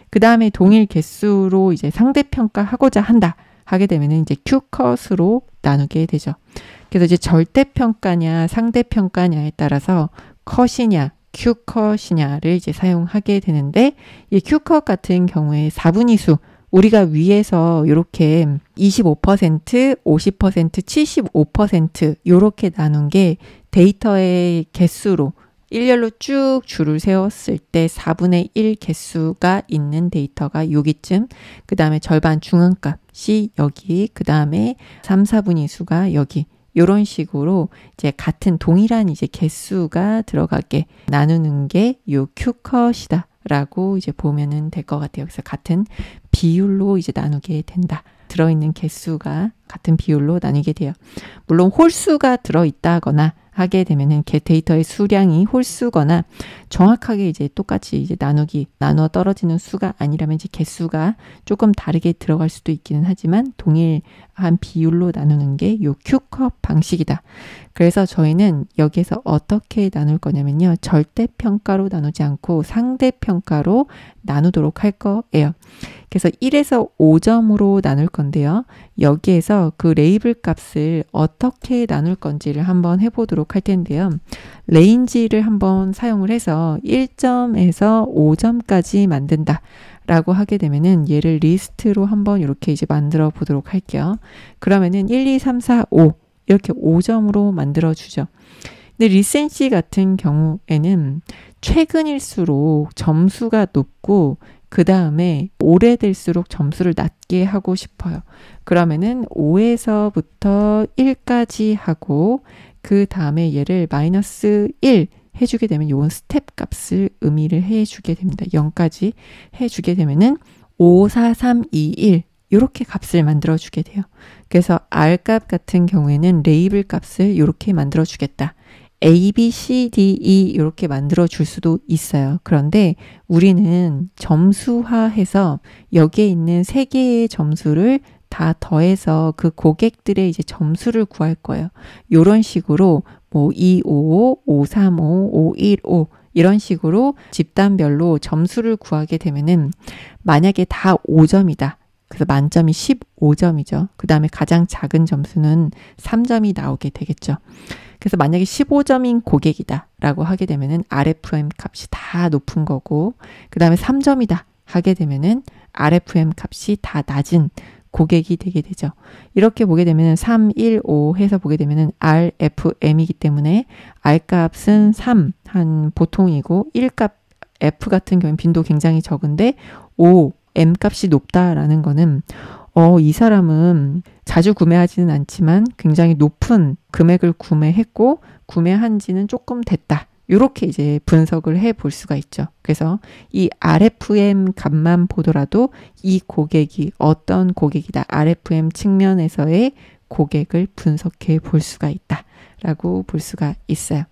그 다음에 동일 개수로 이제 상대평가하고자 한다. 하게 되면은 이제 큐컷으로 나누게 되죠. 그래서 이제 절대평가냐 상대평가냐에 따라서 컷이냐 큐컷이냐를 이제 사용하게 되는데 이큐컷 같은 경우에 4분위수 우리가 위에서 이렇게 25%, 50%, 75% 요렇게 나눈 게 데이터의 개수로 일렬로 쭉 줄을 세웠을 때 4분의 1 개수가 있는 데이터가 여기쯤, 그 다음에 절반 중앙값이 여기, 그 다음에 3, 4분의 수가 여기, 요런 식으로 이제 같은 동일한 이제 개수가 들어가게 나누는 게 요 큐컷이다. 라고 이제 보면은 될 것 같아요. 그래서 같은 비율로 이제 나누게 된다. 들어있는 개수가 같은 비율로 나뉘게 돼요. 물론 홀수가 들어있다거나 하게 되면은 개 데이터의 수량이 홀수거나 정확하게 이제 똑같이 이제 나누기 나눠 떨어지는 수가 아니라면 이제 개수가 조금 다르게 들어갈 수도 있기는 하지만 동일한 비율로 나누는 게 요큐컵 방식이다. 그래서 저희는 여기에서 어떻게 나눌 거냐면요. 절대 평가로 나누지 않고 상대 평가로 나누도록 할 거예요. 그래서 1에서 5점으로 나눌 건데요. 여기에서 그 레이블 값을 어떻게 나눌 건지를 한번 해보도록 할 텐데요. 레인지를 한번 사용을 해서 1점에서 5점까지 만든다. 라고 하게 되면은 얘를 리스트로 한번 이렇게 이제 만들어 보도록 할게요. 그러면은 1, 2, 3, 4, 5 이렇게 5점으로 만들어 주죠. 근데 리센시 같은 경우에는 최근일수록 점수가 높고 그 다음에 오래될수록 점수를 낮게 하고 싶어요. 그러면은 5에서부터 1까지 하고 그 다음에 얘를 마이너스 1 해주게 되면 요건 스텝 값을 의미를 해주게 됩니다. 0까지 해주게 되면은 5, 4, 3, 2, 1 이렇게 값을 만들어 주게 돼요. 그래서 R 값 같은 경우에는 레이블 값을 이렇게 만들어 주겠다. A, B, C, D, E 이렇게 만들어 줄 수도 있어요. 그런데 우리는 점수화해서 여기에 있는 세 개의 점수를 다 더해서 그 고객들의 이제 점수를 구할 거예요. 요런 식으로 뭐 255, 535, 515 이런 식으로 집단별로 점수를 구하게 되면은 만약에 다 5점이다. 그래서 만점이 15점이죠. 그 다음에 가장 작은 점수는 3점이 나오게 되겠죠. 그래서 만약에 15점인 고객이다라고 하게 되면은 RFM 값이 다 높은 거고, 그 다음에 3점이다 하게 되면은 RFM 값이 다 낮은 고객이 되게 되죠. 이렇게 보게 되면은 3, 1, 5 해서 보게 되면은 RFM이기 때문에 R 값은 3, 한 보통이고, 1 값, F 같은 경우는 빈도 굉장히 적은데, 5, M 값이 높다라는 거는 어, 이 사람은 자주 구매하지는 않지만 굉장히 높은 금액을 구매했고 구매한 지는 조금 됐다. 이렇게 이제 분석을 해 볼 수가 있죠. 그래서 이 RFM 값만 보더라도 이 고객이 어떤 고객이다. RFM 측면에서의 고객을 분석해 볼 수가 있다. 라고 볼 수가 있어요.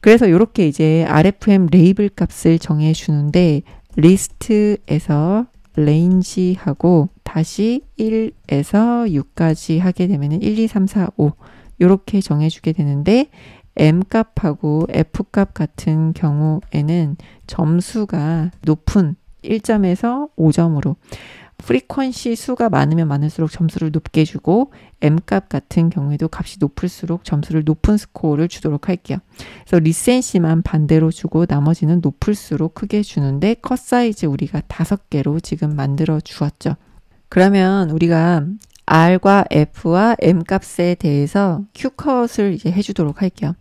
그래서 이렇게 이제 RFM 레이블 값을 정해 주는데 리스트에서 레인지하고 다시 1에서 6까지 하게 되면 1, 2, 3, 4, 5 이렇게 정해주게 되는데 M값하고 F값 같은 경우에는 점수가 높은 1점에서 5점으로 프리퀀시 수가 많으면 많을수록 점수를 높게 주고 M값 같은 경우에도 값이 높을수록 점수를 높은 스코어를 주도록 할게요. 그래서 리센시만 반대로 주고 나머지는 높을수록 크게 주는데 컷 사이즈 우리가 다섯 개로 지금 만들어 주었죠. 그러면 우리가 R과 F와 M 값에 대해서 Q컷을 이제 해주도록 할게요.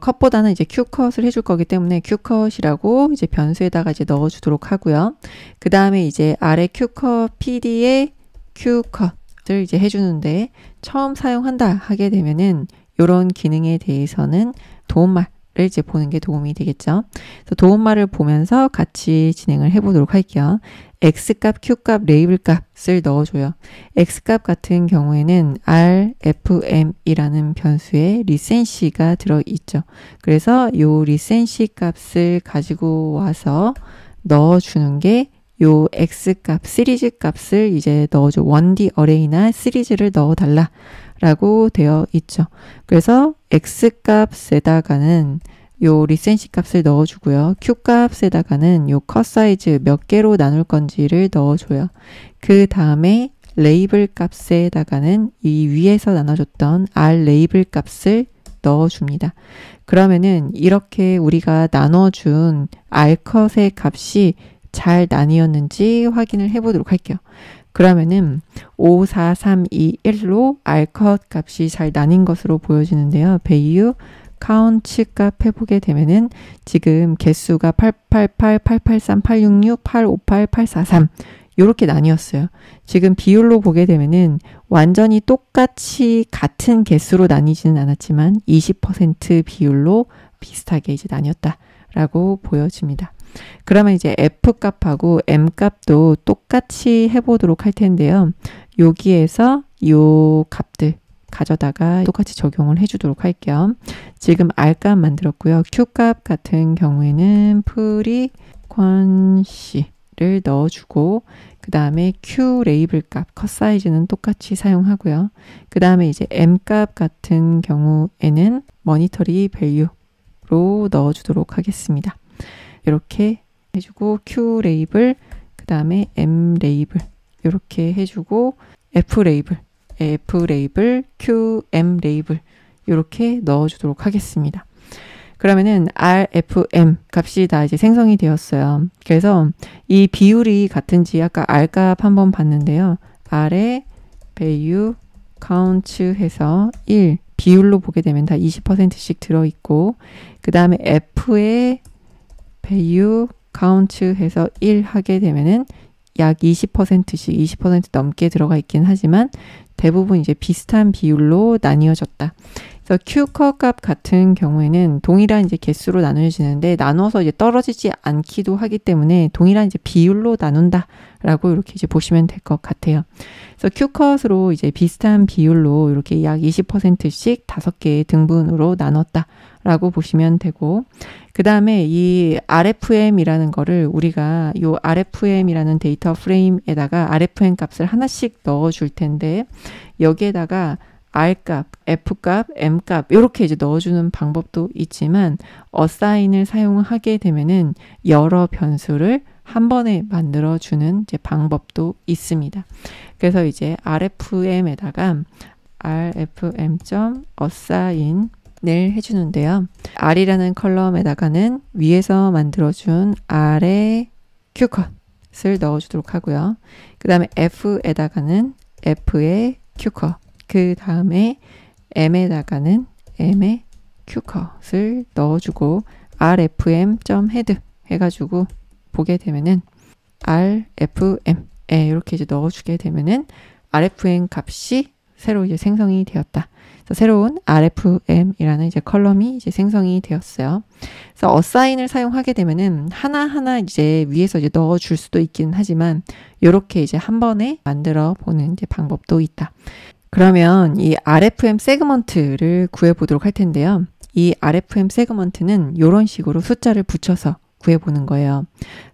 컷보다는 이제 Q컷을 해줄 거기 때문에 Q컷이라고 이제 변수에다가 이제 넣어주도록 하고요. 그 다음에 이제 R의 Q컷, PD의 Q컷을 이제 해주는데 처음 사용한다 하게 되면은 이런 기능에 대해서는 도움말 를 이제 보는 게 도움이 되겠죠. 그래서 도움말을 보면서 같이 진행을 해보도록 할게요. x값, q값, 레이블값을 넣어줘요. x값 같은 경우에는 r, f, m이라는 변수에 리센시가 들어있죠. 그래서 요 리센시 값을 가지고 와서 넣어주는 게요 x값, 시리즈 값을 이제 넣어줘. 1D 어레이나 시리즈를 넣어달라. 라고 되어 있죠. 그래서 x값에다가는 요 리센시 값을 넣어주고요. q 값에다가는 요컷 사이즈 몇 개로 나눌 건지를 넣어줘요. 그 다음에 레이블 값에다가는 이 위에서 나눠줬던 r 레이블 값을 넣어줍니다. 그러면은 이렇게 우리가 나눠준 R컷의 값이 잘 나뉘었는지 확인을 해보도록 할게요. 그러면은 5, 4, 3, 2, 1로 알컷 값이 잘 나뉜 것으로 보여지는데요. 베이유 카운츠 값 해보게 되면은 지금 개수가 888, 883, 866, 858, 843 이렇게 나뉘었어요. 지금 비율로 보게 되면은 완전히 똑같이 같은 개수로 나뉘지는 않았지만 20% 비율로 비슷하게 이제 나뉘었다라고 보여집니다. 그러면 이제 f 값하고 m 값도 똑같이 해보도록 할 텐데요. 여기에서 요 값들 가져다가 똑같이 적용을 해주도록 할게요. 지금 r 값 만들었고요. q 값 같은 경우에는 프리퀀시를 넣어주고 그 다음에 q 레이블 값, 컷 사이즈는 똑같이 사용하고요. 그 다음에 이제 m 값 같은 경우에는 모니터리 밸류로 넣어주도록 하겠습니다. 이렇게 해주고 Q 레이블 그 다음에 M 레이블 이렇게 해주고 F 레이블 F 레이블 Q M 레이블 이렇게 넣어주도록 하겠습니다. 그러면은 RFM 값이 다 이제 생성이 되었어요. 그래서 이 비율이 같은지 아까 R값 한번 봤는데요. R에 value count 해서 1 비율로 보게 되면 다 20%씩 들어있고 그 다음에 F에 배유 카운트 해서 1 하게 되면은 약 20%씩 20% 넘게 들어가 있긴 하지만 대부분 이제 비슷한 비율로 나뉘어졌다. 그래서 Q컷 값 같은 경우에는 동일한 이제 개수로 나눠지는데 나눠서 이제 떨어지지 않기도 하기 때문에 동일한 이제 비율로 나눈다라고 이렇게 이제 보시면 될 것 같아요. 그래서 Q컷으로 이제 비슷한 비율로 이렇게 약 20%씩 다섯 개의 등분으로 나눴다. 라고 보시면 되고, 그 다음에 이 RFM이라는 거를 우리가 이 RFM이라는 데이터 프레임에다가 RFM 값을 하나씩 넣어 줄 텐데, 여기에다가 R 값, F 값, M 값, 이렇게 이제 넣어주는 방법도 있지만, 어사인을 사용하게 되면은 여러 변수를 한 번에 만들어주는 이제 방법도 있습니다. 그래서 이제 RFM에다가 RFM.assign 을 해주는데요. R이라는 컬럼에다가는 위에서 만들어준 R의 Q컷을 넣어주도록 하고요. 그 다음에 F에다가는 F의 Q컷, 그 다음에 M에다가는 M의 Q컷을 넣어주고 rfm.head 해가지고 보게 되면은 rfm 에 예, 이렇게 이제 넣어주게 되면은 rfm 값이 새로 이제 생성이 되었다. 새로운 RFM이라는 이제 컬럼이 이제 생성이 되었어요. 그래서 어사인을 사용하게 되면은 하나하나 이제 위에서 이제 넣어 줄 수도 있기 하지만 이렇게 이제 한 번에 만들어 보는 이제 방법도 있다. 그러면 이 RFM 세그먼트를 구해 보도록 할 텐데요. 이 RFM 세그먼트는 이런 식으로 숫자를 붙여서 구해보는 거예요.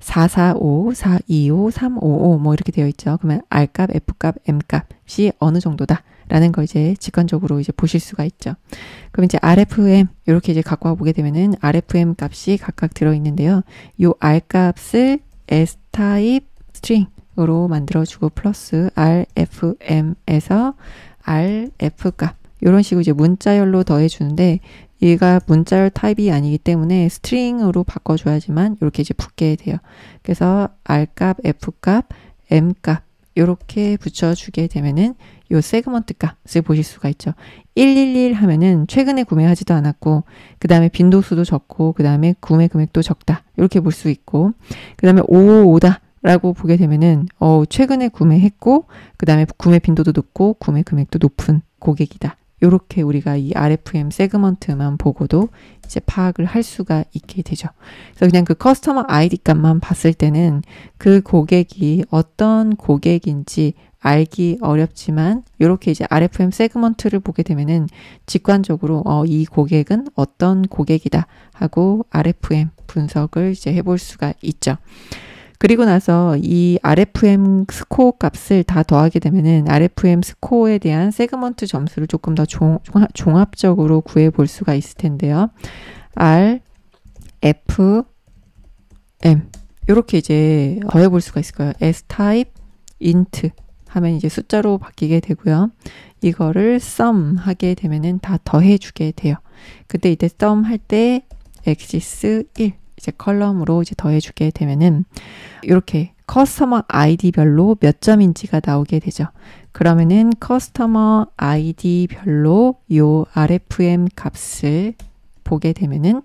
445, 425, 355 뭐 이렇게 되어 있죠. 그러면 R값, F값, M값이 어느 정도다. 라는 걸 이제 직관적으로 이제 보실 수가 있죠. 그럼 이제 RFM 이렇게 이제 갖고 보게 되면은 RFM 값이 각각 들어 있는데요. 요 R 값을 S 타입 스트링으로 만들어 주고 플러스 RFM에서 RF 값 이런 식으로 이제 문자열로 더해 주는데 얘가 문자열 타입이 아니기 때문에 스트링으로 바꿔줘야지만 이렇게 이제 붙게 돼요. 그래서 R값, F값, M값 이렇게 붙여주게 되면은 요 세그먼트 값을 보실 수가 있죠. 111 하면은 최근에 구매하지도 않았고 그 다음에 빈도수도 적고 그 다음에 구매 금액도 적다 이렇게 볼 수 있고 그 다음에 555다 라고 보게 되면은 어 최근에 구매했고 그 다음에 구매 빈도도 높고 구매 금액도 높은 고객이다 요렇게 우리가 이 RFM 세그먼트만 보고도 이제 파악을 할 수가 있게 되죠. 그래서 그냥 그 커스터머 아이디 값만 봤을 때는 그 고객이 어떤 고객인지 알기 어렵지만 이렇게 이제 RFM 세그먼트를 보게 되면은 직관적으로 어, 이 고객은 어떤 고객이다 하고 RFM 분석을 이제 해볼 수가 있죠. 그리고 나서 이 RFM 스코어 값을 다 더하게 되면은 RFM 스코어에 대한 세그먼트 점수를 조금 더 종, 합적으로 구해 볼 수가 있을 텐데요. R, F, M. 이렇게 이제 더해 볼 수가 있을 거예요. S 타입, int, 하면 이제 숫자로 바뀌게 되고요. 이거를 sum 하게 되면은 다 더해주게 돼요. 그때 이때 sum 할때 axis 1 이제 컬럼으로 이제 더해주게 되면은 이렇게 커스터머 아이디별로 몇 점인지가 나오게 되죠. 그러면은 커스터머 아이디별로 요 RFM 값을 보게 되면은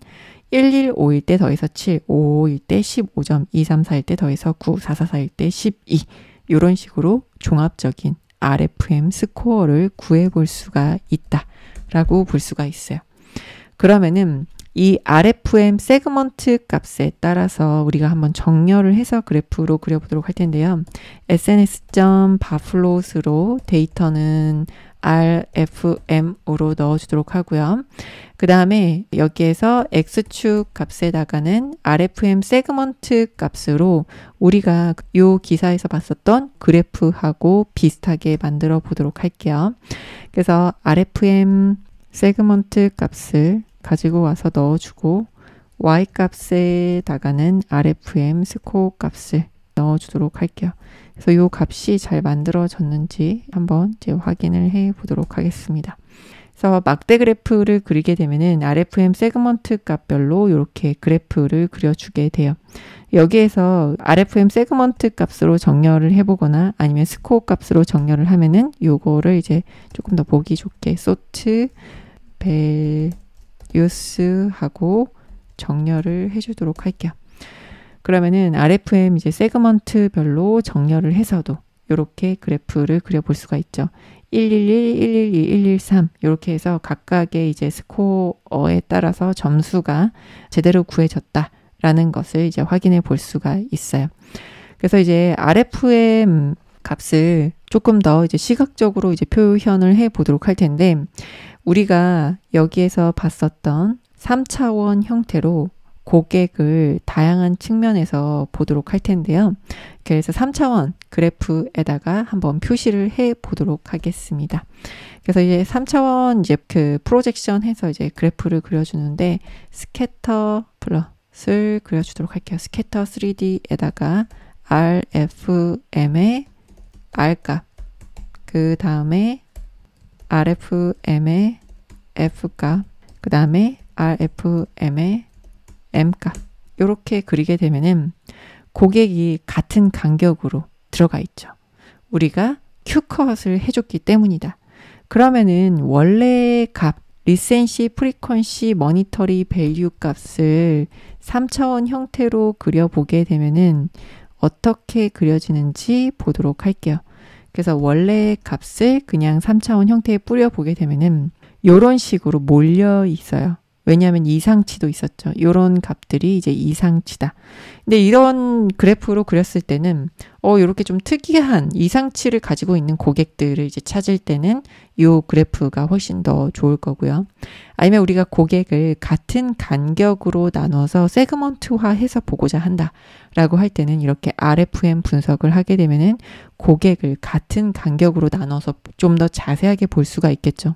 1151때 더해서 7, 551때 15점, 234일 때 더해서 9, 444일 때12 이런 식으로 종합적인 RFM 스코어를 구해볼 수가 있다라고 볼 수가 있어요. 그러면은 이 RFM 세그먼트 값에 따라서 우리가 한번 정렬을 해서 그래프로 그려보도록 할 텐데요. s n s b a f l 로 데이터는 RFM으로 넣어주도록 하고요. 그 다음에 여기에서 X축 값에다가는 RFM 세그먼트 값으로 우리가 요 기사에서 봤었던 그래프하고 비슷하게 만들어 보도록 할게요. 그래서 RFM 세그먼트 값을 가지고 와서 넣어주고 y 값에다가는 RFM 스코어 값을 넣어주도록 할게요. 그래서 이 값이 잘 만들어졌는지 한번 이제 확인을 해 보도록 하겠습니다. 그래서 막대 그래프를 그리게 되면은 RFM 세그먼트 값별로 이렇게 그래프를 그려주게 돼요. 여기에서 RFM 세그먼트 값으로 정렬을 해보거나 아니면 스코어 값으로 정렬을 하면은 요거를 이제 조금 더 보기 좋게 소트 벨 유스하고 정렬을 해주도록 할게요. 그러면은 RFM 이제 세그먼트별로 정렬을 해서도 이렇게 그래프를 그려볼 수가 있죠. 111, 112, 113 이렇게 해서 각각의 이제 스코어에 따라서 점수가 제대로 구해졌다라는 것을 이제 확인해 볼 수가 있어요. 그래서 이제 RFM 값을 조금 더 이제 시각적으로 이제 표현을 해 보도록 할 텐데 우리가 여기에서 봤었던 3차원 형태로 고객을 다양한 측면에서 보도록 할 텐데요. 그래서 3차원 그래프에다가 한번 표시를 해 보도록 하겠습니다. 그래서 이제 3차원 이제 그 프로젝션 해서 이제 그래프를 그려주는데 스캐터 플러스를 그려주도록 할게요. 스캐터 3D에다가 RFM의 R값 그 다음에 RFM의 F값 그 다음에 RFM의 M값 이렇게 그리게 되면은 고객이 같은 간격으로 들어가 있죠. 우리가 큐컷을 해줬기 때문이다. 그러면은 원래 값 리센시 프리퀀시 모니터리 밸류 값을 3차원 형태로 그려보게 되면은 어떻게 그려지는지 보도록 할게요. 그래서 원래 값을 그냥 3차원 형태에 뿌려보게 되면은 이런 식으로 몰려 있어요. 왜냐하면 이상치도 있었죠. 요런 값들이 이제 이상치다. 근데 이런 그래프로 그렸을 때는 어 요렇게 좀 특이한 이상치를 가지고 있는 고객들을 이제 찾을 때는 요 그래프가 훨씬 더 좋을 거고요. 아니면 우리가 고객을 같은 간격으로 나눠서 세그먼트화 해서 보고자 한다라고 할 때는 이렇게 RFM 분석을 하게 되면은 고객을 같은 간격으로 나눠서 좀 더 자세하게 볼 수가 있겠죠.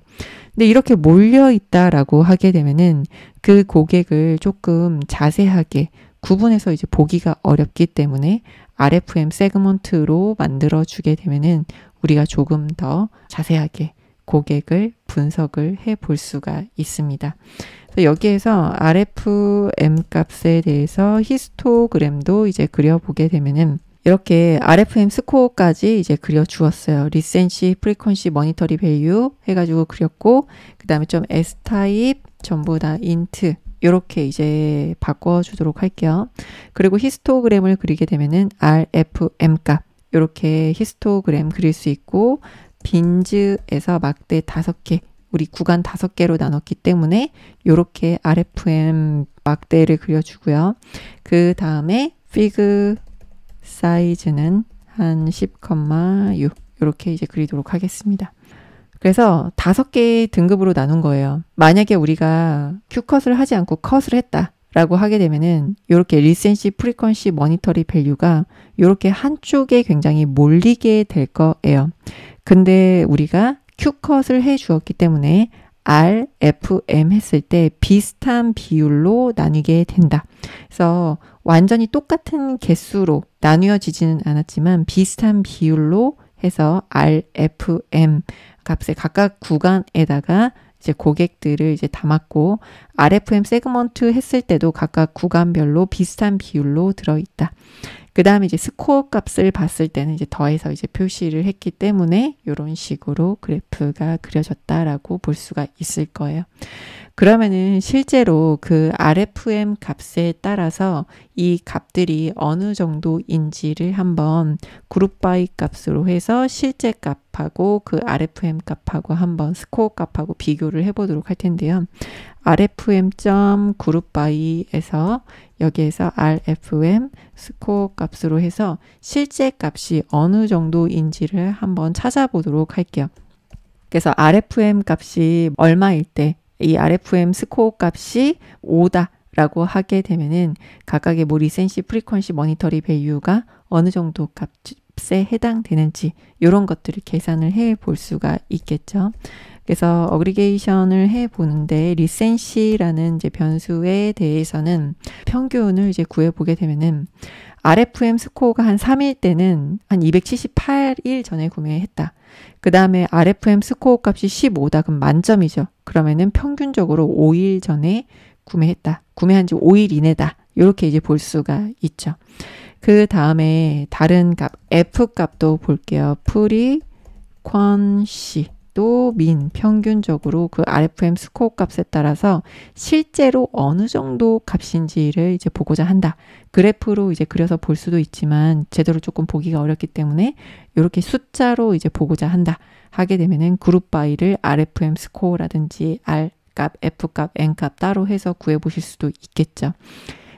근데 이렇게 몰려 있다라고 하게 되면은 그 고객을 조금 자세하게 구분해서 이제 보기가 어렵기 때문에 RFM 세그먼트로 만들어 주게 되면은 우리가 조금 더 자세하게 고객을 분석을 해 볼 수가 있습니다. 여기에서 RFM 값에 대해서 히스토그램도 이제 그려보게 되면은 이렇게 RFM 스코어까지 이제 그려주었어요. 리센시, 프리퀀시, 머니터리 밸류 해가지고 그렸고 그 다음에 좀 S 타입 전부 다 인트 이렇게 이제 바꿔주도록 할게요. 그리고 히스토그램을 그리게 되면은 RFM 값 이렇게 히스토그램 그릴 수 있고 빈즈에서 막대 5개 우리 구간 5 개로 나눴기 때문에 이렇게 RFM 막대를 그려주고요. 그 다음에 피그 사이즈는 한 10,6 이렇게 이제 그리도록 하겠습니다. 그래서 다섯 개의 등급으로 나눈 거예요. 만약에 우리가 큐컷을 하지 않고 컷을 했다. 라고 하게 되면은 이렇게 리센시 프리퀀시 머니터리 밸류가 이렇게 한쪽에 굉장히 몰리게 될 거예요. 근데 우리가 큐컷을해 주었기 때문에 R, F, M 했을 때 비슷한 비율로 나뉘게 된다. 그래서 완전히 똑같은 개수로 나뉘어지지는 않았지만 비슷한 비율로 해서 R, F, M 값의 각각 구간에다가 이제 고객들을 이제 담았고 RFM 세그먼트 했을 때도 각각 구간별로 비슷한 비율로 들어있다. 그 다음에 이제 스코어 값을 봤을 때는 이제 더해서 이제 표시를 했기 때문에 이런 식으로 그래프가 그려졌다라고 볼 수가 있을 거예요. 그러면은 실제로 그 RFM 값에 따라서 이 값들이 어느 정도인지를 한번 그룹 바이 값으로 해서 실제 값하고 그 RFM 값하고 한번 스코어 값하고 비교를 해보도록 할 텐데요. rfm.groupby에서 여기에서 rfm 스코어 값으로 해서 실제 값이 어느 정도인지를 한번 찾아보도록 할게요. 그래서 rfm 값이 얼마일 때 이 rfm 스코어 값이 5다 라고 하게 되면은 각각의 뭐 리센시 프리퀀시 모니터리 밸류가 어느 정도 값 값에 해당되는지 이런 것들을 계산을 해 볼 수가 있겠죠. 그래서 어그리게이션을 해 보는데 리센시라는 이제 변수에 대해서는 평균을 이제 구해 보게 되면은 RFM 스코어가 한 3일 때는 한 278일 전에 구매했다. 그 다음에 RFM 스코어 값이 15다. 그럼 만점이죠. 그러면은 평균적으로 5일 전에 구매했다. 구매한 지 5일 이내다. 이렇게 이제 볼 수가 있죠. 그 다음에 다른 값, F 값도 볼게요. 프리, 퀀시. 노민 평균적으로 그 RFM 스코어 값에 따라서 실제로 어느 정도 값인지를 이제 보고자 한다. 그래프로 이제 그려서 볼 수도 있지만 제대로 조금 보기가 어렵기 때문에 이렇게 숫자로 이제 보고자 한다. 하게 되면은 그룹 바이를 RFM 스코어라든지 R 값, F 값, N 값 따로 해서 구해 보실 수도 있겠죠.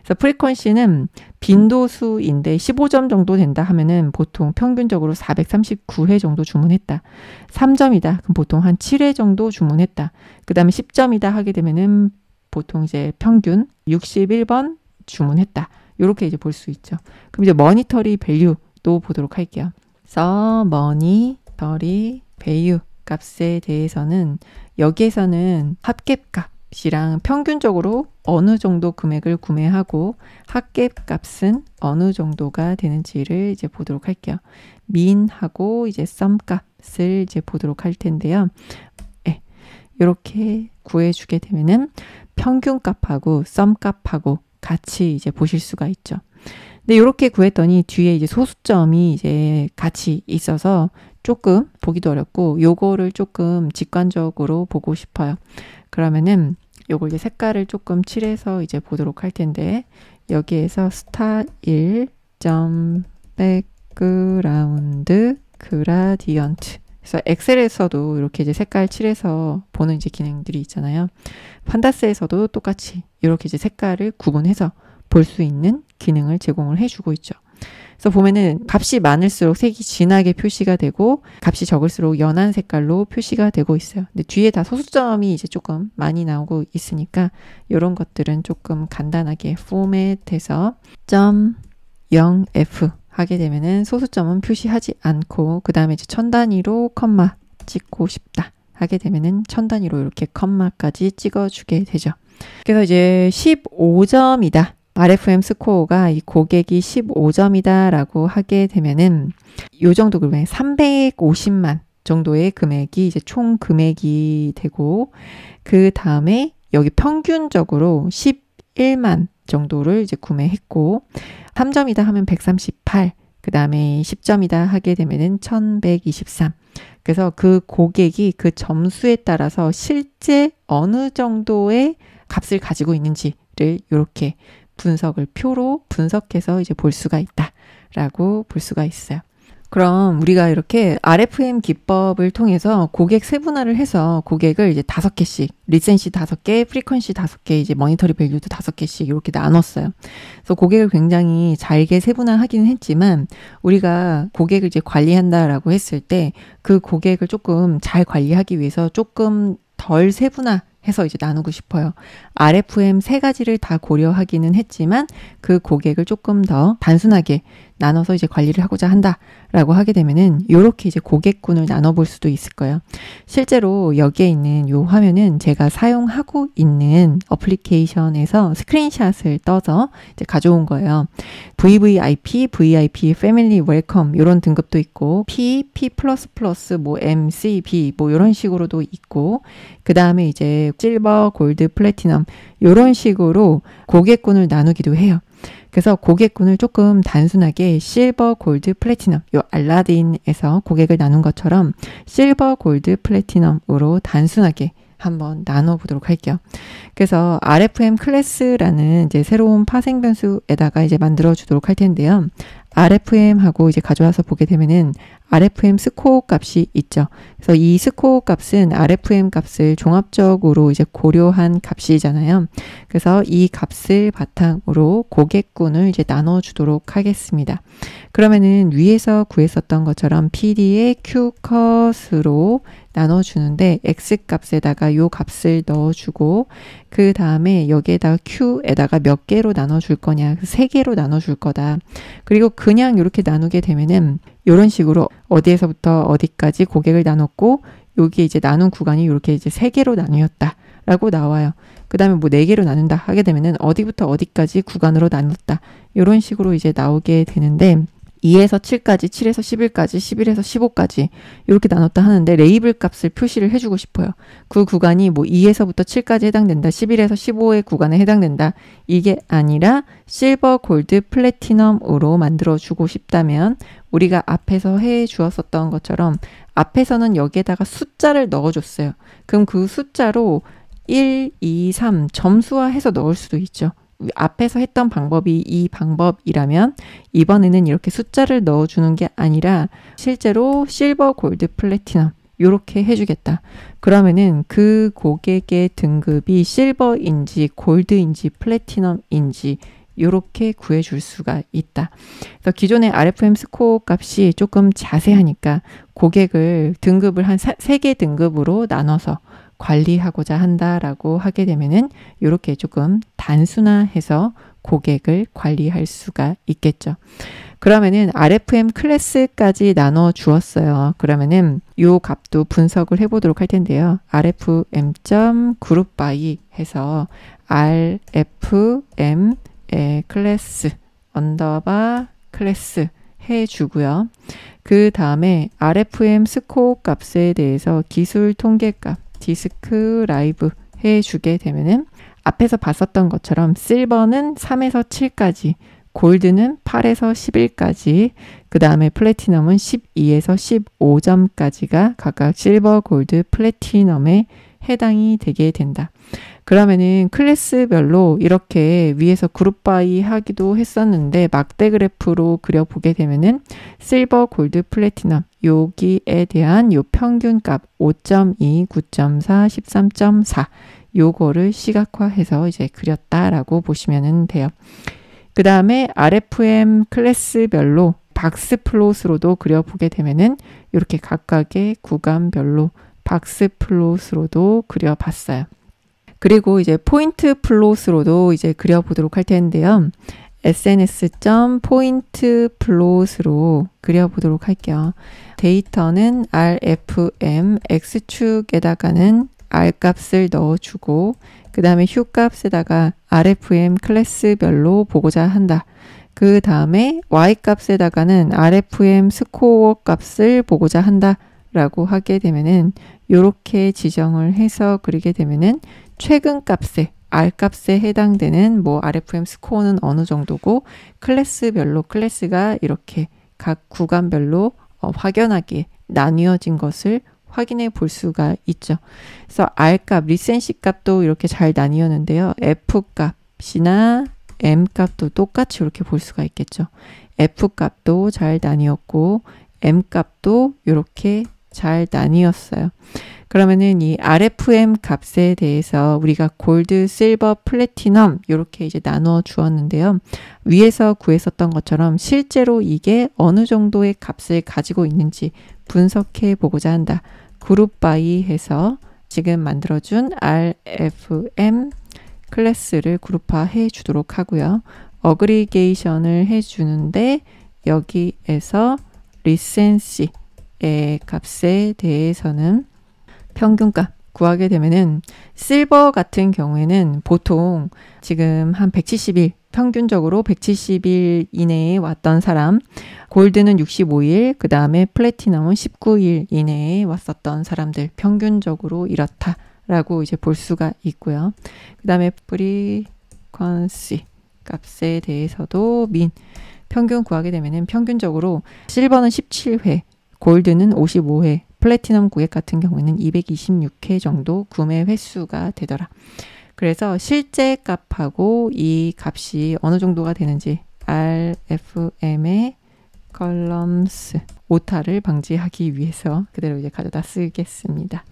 그래서 프리퀀시는 빈도수인데 15점 정도 된다 하면은 보통 평균적으로 439회 정도 주문했다. 3점이다. 그럼 보통 한 7회 정도 주문했다. 그다음에 10점이다 하게 되면은 보통 이제 평균 61번 주문했다. 이렇게 이제 볼 수 있죠. 그럼 이제 머니터리 밸류도 보도록 할게요. 서 머니터리 밸류 값에 대해서는 여기에서는 합계값 값랑 평균적으로 어느 정도 금액을 구매하고 합계 값은 어느 정도가 되는지를 이제 보도록 할게요. 민하고 이제 썸값을 이제 보도록 할 텐데요. 네, 예, 이렇게 구해주게 되면은 평균값하고 썸값하고 같이 이제 보실 수가 있죠. 근데 이렇게 구했더니 뒤에 이제 소수점이 이제 같이 있어서 조금 보기도 어렵고 요거를 조금 직관적으로 보고 싶어요. 그러면은 요걸 이제 색깔을 조금 칠해서 이제 보도록 할 텐데 여기에서 스타일 점 백그라운드 그라디언트 그래서 엑셀에서도 이렇게 이제 색깔 칠해서 보는 이제 기능들이 있잖아요. 판다스에서도 똑같이 이렇게 이제 색깔을 구분해서 볼 수 있는 기능을 제공을 해주고 있죠. 그래서 보면은 값이 많을수록 색이 진하게 표시가 되고 값이 적을수록 연한 색깔로 표시가 되고 있어요. 근데 뒤에 다 소수점이 이제 조금 많이 나오고 있으니까 이런 것들은 조금 간단하게 포맷해서 .0f 하게 되면은 소수점은 표시하지 않고 그 다음에 이제 천 단위로 컴마 찍고 싶다 하게 되면은 천 단위로 이렇게 컴마까지 찍어주게 되죠. 그래서 이제 15점이다. RFM 스코어가 이 고객이 15점이다라고 하게 되면은 요 정도 금액 350만 정도의 금액이 이제 총 금액이 되고 그 다음에 여기 평균적으로 11만 정도를 이제 구매했고 3점이다 하면 138, 그 다음에 10점이다 하게 되면은 1123. 그래서 그 고객이 그 점수에 따라서 실제 어느 정도의 값을 가지고 있는지를 이렇게 분석을 표로 분석해서 이제 볼 수가 있다라고 볼 수가 있어요. 그럼 우리가 이렇게 RFM 기법을 통해서 고객 세분화를 해서 고객을 이제 다섯 개씩 리센시 다섯 개, 프리퀀시 다섯 개, 이제 머니터리 밸류도 다섯 개씩 이렇게 나눴어요. 그래서 고객을 굉장히 잘게 세분화하기는 했지만 우리가 고객을 이제 관리한다라고 했을 때 그 고객을 조금 잘 관리하기 위해서 조금 덜 세분화 해서 이제 나누고 싶어요. RFM 세 가지를 다 고려하기는 했지만 그 고객을 조금 더 단순하게 나눠서 이제 관리를 하고자 한다라고 하게 되면은 이렇게 이제 고객군을 나눠볼 수도 있을 거예요. 실제로 여기에 있는 이 화면은 제가 사용하고 있는 어플리케이션에서 스크린샷을 떠서 이제 가져온 거예요. VVIP, VIP, Family Welcome 이런 등급도 있고 P, P++, 뭐 M, C, B 뭐 이런 식으로도 있고 그 다음에 이제 실버, 골드, 플래티넘 이런 식으로 고객군을 나누기도 해요. 그래서 고객군을 조금 단순하게 실버, 골드, 플래티넘, 요 알라딘에서 고객을 나눈 것처럼 실버, 골드, 플래티넘으로 단순하게 한번 나눠보도록 할게요. 그래서 RFM 클래스라는 이제 새로운 파생 변수에다가 이제 만들어 주도록 할 텐데요. RFM하고 이제 가져와서 보게 되면은 RFM 스코어 값이 있죠. 그래서 이 스코어 값은 RFM 값을 종합적으로 이제 고려한 값이잖아요. 그래서 이 값을 바탕으로 고객군을 이제 나눠 주도록 하겠습니다. 그러면은 위에서 구했었던 것처럼 PD의 Q 컷으로 나눠 주는데 x 값에다가 요 값을 넣어 주고 그 다음에 여기에다가 q에다가 몇 개로 나눠 줄 거냐? 세 개로 나눠 줄 거다. 그리고 그냥 이렇게 나누게 되면은 이런 식으로 어디에서부터 어디까지 고객을 나눴고 여기 이제 나눈 구간이 이렇게 이제 세 개로 나뉘었다라고 나와요. 그 다음에 뭐 네 개로 나눈다 하게 되면은 어디부터 어디까지 구간으로 나눴다 이런 식으로 이제 나오게 되는데 2에서 7까지, 7에서 11까지, 11에서 15까지 이렇게 나눴다 하는데 레이블 값을 표시를 해주고 싶어요. 그 구간이 뭐 2에서부터 7까지 해당된다, 11에서 15의 구간에 해당된다 이게 아니라 실버, 골드, 플래티넘으로 만들어주고 싶다면 우리가 앞에서 해 주었었던 것처럼 앞에서는 여기에다가 숫자를 넣어줬어요. 그럼 그 숫자로 1, 2, 3 점수화해서 넣을 수도 있죠. 앞에서 했던 방법이 이 방법이라면 이번에는 이렇게 숫자를 넣어주는 게 아니라 실제로 실버, 골드, 플래티넘 이렇게 해주겠다. 그러면은 그 고객의 등급이 실버인지 골드인지 플래티넘인지 이렇게 구해줄 수가 있다. 그래서 기존의 RFM 스코어 값이 조금 자세하니까 고객을 등급을 한 세 개 등급으로 나눠서 관리하고자 한다라고 하게 되면은 이렇게 조금 단순화해서 고객을 관리할 수가 있겠죠. 그러면은 RFM 클래스까지 나눠 주었어요. 그러면은 요 값도 분석을 해 보도록 할 텐데요. RFM.group 해서 RFM 클래스 언더바 클래스 해 주고요. 그 다음에 RFM 스코어 값에 대해서 기술 통계 값 디스크 라이브 해주게 되면은 앞에서 봤었던 것처럼 실버는 3에서 7까지 골드는 8에서 11까지, 그 다음에 플래티넘은 12에서 15점까지가 각각 실버, 골드, 플래티넘에 해당이 되게 된다. 그러면은 클래스별로 이렇게 위에서 그룹 바이 하기도 했었는데 막대 그래프로 그려보게 되면은 실버, 골드, 플래티넘 여기에 대한 요 평균값 5.2, 9.4, 13.4 요거를 시각화해서 이제 그렸다라고 보시면 돼요. 그 다음에 RFM 클래스별로 박스 플롯으로도 그려보게 되면은 이렇게 각각의 구간별로 박스 플롯으로도 그려봤어요. 그리고 이제 포인트 플롯으로도 이제 그려보도록 할 텐데요. sns.pointplot으로 그려보도록 할게요. 데이터는 rfm x축에다가는 r 값을 넣어주고 그 다음에 휴 값에다가 rfm 클래스별로 보고자 한다. 그 다음에 y 값에다가는 rfm 스코어 값을 보고자 한다. 라고 하게 되면은 이렇게 지정을 해서 그리게 되면은 최근 값에 R값에 해당되는 뭐 RFM 스코어는 어느 정도고 클래스별로 클래스가 이렇게 각 구간별로 어, 확연하게 나뉘어진 것을 확인해 볼 수가 있죠. 그래서 R값, 리센시 값도 이렇게 잘 나뉘었는데요. F값이나 M값도 똑같이 이렇게 볼 수가 있겠죠. F값도 잘 나뉘었고 M값도 이렇게 잘 나뉘었어요. 그러면은 이 RFM 값에 대해서 우리가 골드, 실버, 플래티넘 이렇게 이제 나눠 주었는데요. 위에서 구했었던 것처럼 실제로 이게 어느 정도의 값을 가지고 있는지 분석해 보고자 한다. 그룹 바이 해서 지금 만들어준 RFM 클래스를 그룹화해 주도록 하고요. 어그리게이션을 해주는데 여기에서 리센시의 값에 대해서는 평균값 구하게 되면은 실버 같은 경우에는 보통 지금 한 170일 평균적으로 170일 이내에 왔던 사람, 골드는 65일, 그 다음에 플래티넘은 19일 이내에 왔었던 사람들 평균적으로 이렇다라고 이제 볼 수가 있고요. 그 다음에 프리퀀시 값에 대해서도 민 평균 구하게 되면은 평균적으로 실버는 17회, 골드는 55회, 플래티넘 고객 같은 경우에는 226회 정도 구매 횟수가 되더라. 그래서 실제 값하고 이 값이 어느 정도가 되는지 RFM의 columns 오타를 방지하기 위해서 그대로 이제 가져다 쓰겠습니다.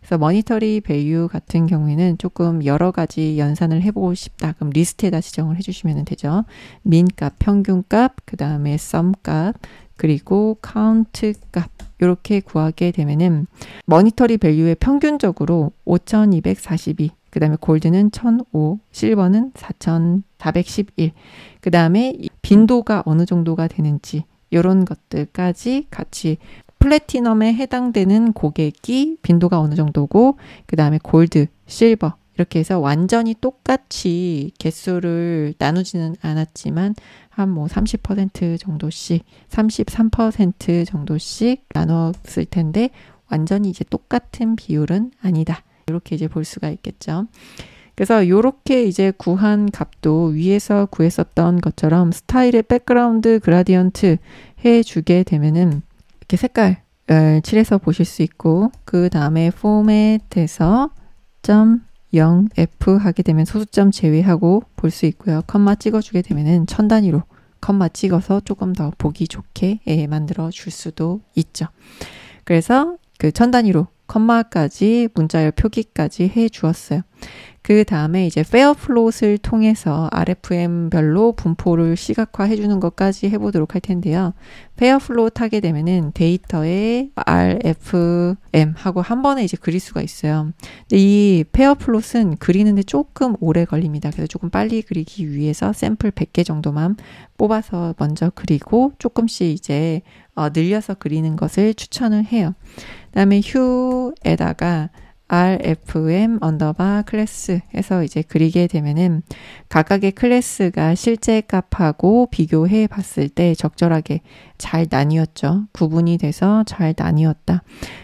그래서 머니터리 배류 같은 경우에는 조금 여러 가지 연산을 해보고 싶다. 그럼 리스트에다 지정을 해주시면 되죠. 민값, 평균값, 그 다음에 썸값, 그리고 카운트값. 이렇게 구하게 되면은 머니터리 밸류의 평균적으로 5,242, 그 다음에 골드는 1,005, 실버는 4,411, 그 다음에 빈도가 어느 정도가 되는지 이런 것들까지 같이 플래티넘에 해당되는 고객이 빈도가 어느 정도고 그 다음에 골드, 실버 이렇게 해서 완전히 똑같이 개수를 나누지는 않았지만 한 뭐 30% 정도씩, 33% 정도씩 나눴을 텐데 완전히 이제 똑같은 비율은 아니다. 이렇게 이제 볼 수가 있겠죠. 그래서 이렇게 이제 구한 값도 위에서 구했었던 것처럼 스타일의 백그라운드 그라디언트 해주게 되면은 이렇게 색깔을 칠해서 보실 수 있고 그 다음에 포맷에서 점 0F 하게 되면 소수점 제외하고 볼 수 있고요. 컴마 찍어주게 되면은 천 단위로 컴마 찍어서 조금 더 보기 좋게 예, 만들어 줄 수도 있죠. 그래서 그 천 단위로 컴마까지 문자열 표기까지 해 주었어요. 그 다음에 이제 페어플롯을 통해서 RFM별로 분포를 시각화해 주는 것까지 해보도록 할 텐데요. 페어플롯 하게 되면은 데이터에 RFM하고 한 번에 이제 그릴 수가 있어요. 근데 이 페어플롯은 그리는데 조금 오래 걸립니다. 그래서 조금 빨리 그리기 위해서 샘플 100개 정도만 뽑아서 먼저 그리고 조금씩 이제 어, 늘려서 그리는 것을 추천을 해요. 다음에 휴에다가 rfm 언더바 클래스에서 이제 그리게 되면은 각각의 클래스가 실제 값하고 비교해 봤을 때 적절하게 잘 나뉘었죠. 구분이 돼서 잘 나뉘었다.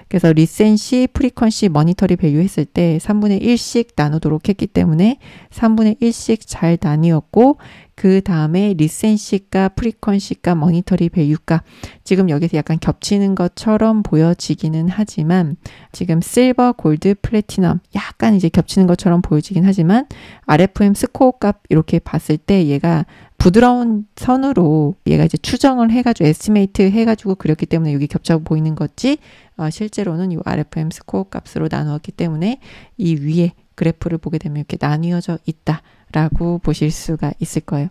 그래서 리센시, 프리퀀시, 머니터리 밸류 했을 때 3분의 1씩 나누도록 했기 때문에 3분의 1씩 잘 나뉘었고 그 다음에 리센시가, 프리퀀시가, 머니터리 밸류가 지금 여기서 약간 겹치는 것처럼 보여지기는 하지만 지금 실버, 골드, 플래티넘 약간 이제 겹치는 것처럼 보여지긴 하지만 RFM 스코어 값 이렇게 봤을 때 얘가 부드러운 선으로 얘가 이제 추정을 해가지고 에스티메이트 해가지고 그렸기 때문에 여기 겹쳐 보이는 거지 어, 실제로는 이 RFM 스코어 값으로 나누었기 때문에 이 위에 그래프를 보게 되면 이렇게 나뉘어져 있다. 라고 보실 수가 있을 거예요.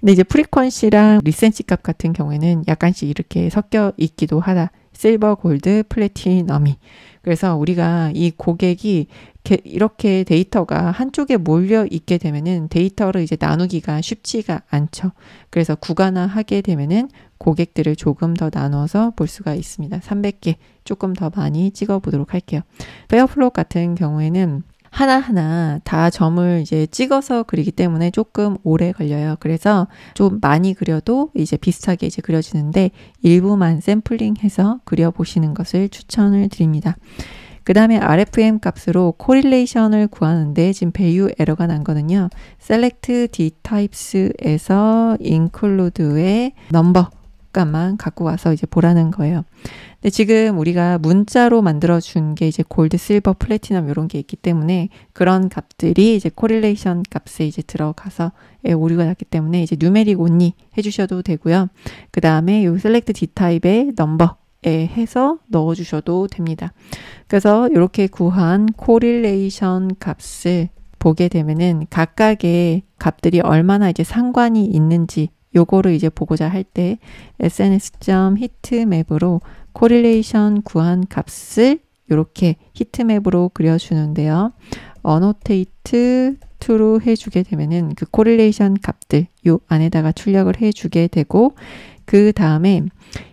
근데 이제 프리퀀시랑 리센시 값 같은 경우에는 약간씩 이렇게 섞여 있기도 하다 실버, 골드, 플래티넘이. 그래서 우리가 이 고객이 이렇게 데이터가 한쪽에 몰려 있게 되면은 데이터를 이제 나누기가 쉽지가 않죠. 그래서 구간화하게 되면은 고객들을 조금 더 나눠서 볼 수가 있습니다. 300개 조금 더 많이 찍어 보도록 할게요. 페어플롯 같은 경우에는 하나하나 다 점을 이제 찍어서 그리기 때문에 조금 오래 걸려요. 그래서 좀 많이 그려도 이제 비슷하게 이제 그려지는데 일부만 샘플링해서 그려보시는 것을 추천을 드립니다. 그 다음에 RFM 값으로 코릴레이션을 구하는데 지금 밸류 에러가 난 거는요. select d types에서 include의 number 잠깐만 갖고 와서 이제 보라는 거예요. 근데 지금 우리가 문자로 만들어 준 게 이제 골드, 실버, 플래티넘 이런 게 있기 때문에 그런 값들이 이제 코릴레이션 값에 이제 들어가서 예, 오류가 났기 때문에 이제 뉴메릭 온니 해주셔도 되고요. 그 다음에 요 셀렉트 D 타입의 넘버 에 해서 넣어 주셔도 됩니다. 그래서 이렇게 구한 코릴레이션 값을 보게 되면은 각각의 값들이 얼마나 이제 상관이 있는지 요거를 이제 보고자 할 때 sns.heatmap으로 correlation 구한 값을 이렇게 히트맵으로 그려주는데요. annotate true로 해주게 되면은 그 correlation 값들 요 안에다가 출력을 해주게 되고 그 다음에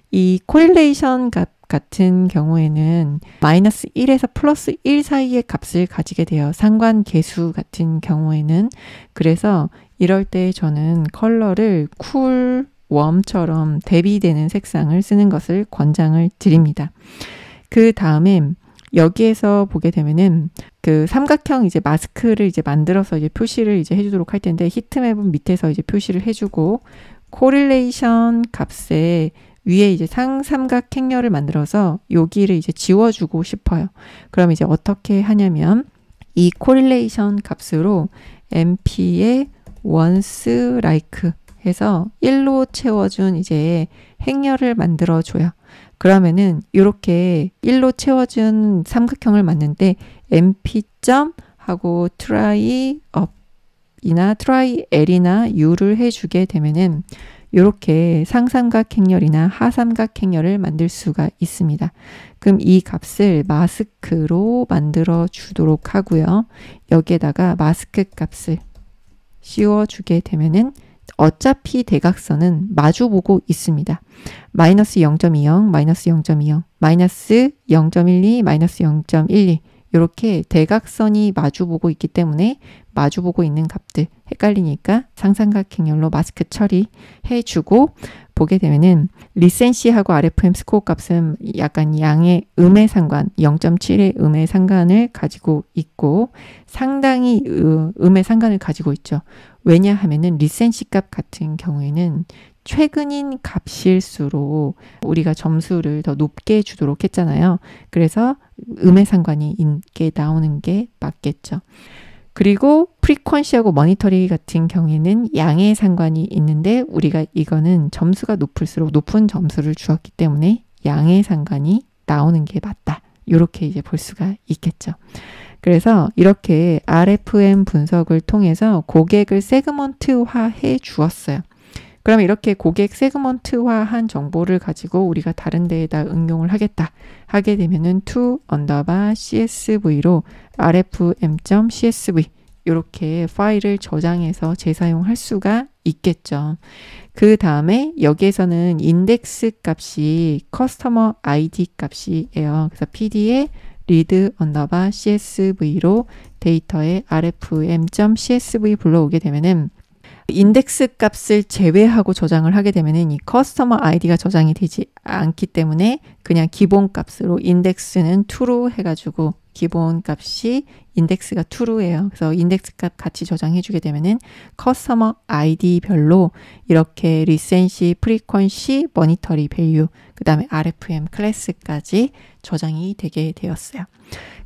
이 코릴레이션 값 같은 경우에는 마이너스 1에서 플러스 1 사이의 값을 가지게 돼요. 상관계수 같은 경우에는 그래서 이럴 때 저는 컬러를 쿨, 웜처럼 대비되는 색상을 쓰는 것을 권장을 드립니다. 그 다음에 여기에서 보게 되면은 그 삼각형 이제 마스크를 이제 만들어서 이제 표시를 이제 해주도록 할 텐데 히트맵은 밑에서 이제 표시를 해주고 코릴레이션 값에 위에 이제 상삼각 행렬을 만들어서 여기를 이제 지워주고 싶어요. 그럼 이제 어떻게 하냐면 이 코릴레이션 값으로 MP의 once like 해서 1로 채워준 이제 행렬을 만들어 줘요. 그러면은 이렇게 1로 채워준 삼각형을 맞는데 np. 하고 try up 이나 try l이나 u를 해주게 되면은 이렇게 상삼각 행렬이나 하삼각 행렬을 만들 수가 있습니다. 그럼 이 값을 마스크로 만들어 주도록 하고요. 여기에다가 마스크 값을 씌워주게 되면은 어차피 대각선은 마주보고 있습니다. 마이너스 0.20, 마이너스 0.20, 마이너스 0.12, 마이너스 0.12 이렇게 대각선이 마주보고 있기 때문에 마주보고 있는 값들 헷갈리니까 상상각형열로 마스크 처리해주고 보게 되면은 리센시하고 RFM 스코어 값은 약간 양의 음의 상관, 0.7의 음의 상관을 가지고 있고 상당히 음의 상관을 가지고 있죠. 왜냐하면은 리센시 값 같은 경우에는 최근인 값일수록 우리가 점수를 더 높게 주도록 했잖아요. 그래서 음의 상관이 있게 나오는 게 맞겠죠. 그리고 프리퀀시하고 머니터링 같은 경우에는 양의 상관이 있는데 우리가 이거는 점수가 높을수록 높은 점수를 주었기 때문에 양의 상관이 나오는 게 맞다. 이렇게 이제 볼 수가 있겠죠. 그래서 이렇게 RFM 분석을 통해서 고객을 세그먼트화해 주었어요. 그럼 이렇게 고객 세그먼트화한 정보를 가지고 우리가 다른 데에다 응용을 하겠다 하게 되면은 to 언더바 csv로 rfm.csv 이렇게 파일을 저장해서 재사용할 수가 있겠죠. 그 다음에 여기에서는 인덱스 값이 커스터머 아이디 값이에요. 그래서 PD의 read 언더바 csv로 데이터에 rfm.csv 불러오게 되면은 인덱스 값을 제외하고 저장을 하게 되면은 이 커스터머 아이디가 저장이 되지 않기 때문에 그냥 기본 값으로 인덱스는 t r u e 해가지고 기본 값이 인덱스가 true예요. 그래서 인덱스 값 같이 저장해 주게 되면은 커스터머 아이디별로 이렇게 리센시, 프리퀀시, 머니터리 밸류, 그다음에 RFM 클래스까지 저장이 되게 되었어요.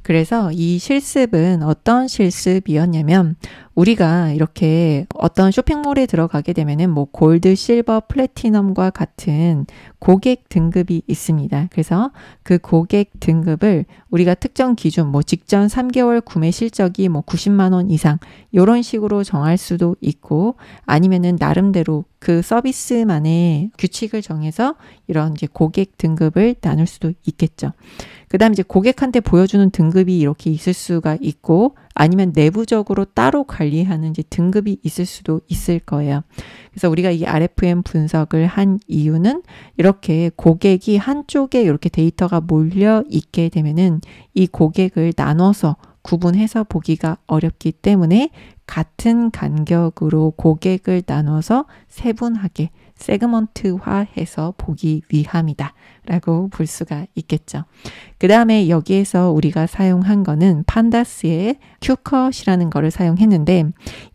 그래서 이 실습은 어떤 실습이었냐면 우리가 이렇게 어떤 쇼핑몰에 들어가게 되면은 뭐 골드, 실버, 플래티넘과 같은 고객 등급이 있습니다. 그래서 그 고객 등급을 우리가 특정 기준 뭐 직전 3개월 구매 실적이 뭐 90만 원 이상 이런 식으로 정할 수도 있고 아니면은 나름대로 그 서비스만의 규칙을 정해서 이런 이제 고객 등급을 나눌 수도 있겠죠. 그다음 이제 고객한테 보여주는 등급이 이렇게 있을 수가 있고 아니면 내부적으로 따로 관리하는지 등급이 있을 수도 있을 거예요. 그래서 우리가 이 RFM 분석을 한 이유는 이렇게 고객이 한쪽에 이렇게 데이터가 몰려 있게 되면은 이 고객을 나눠서 구분해서 보기가 어렵기 때문에 같은 간격으로 고객을 나눠서 세분하게 세그먼트화해서 보기 위함이다. 라고 볼 수가 있겠죠. 그 다음에 여기에서 우리가 사용한 거는 판다스의 큐컷이라는 거를 사용했는데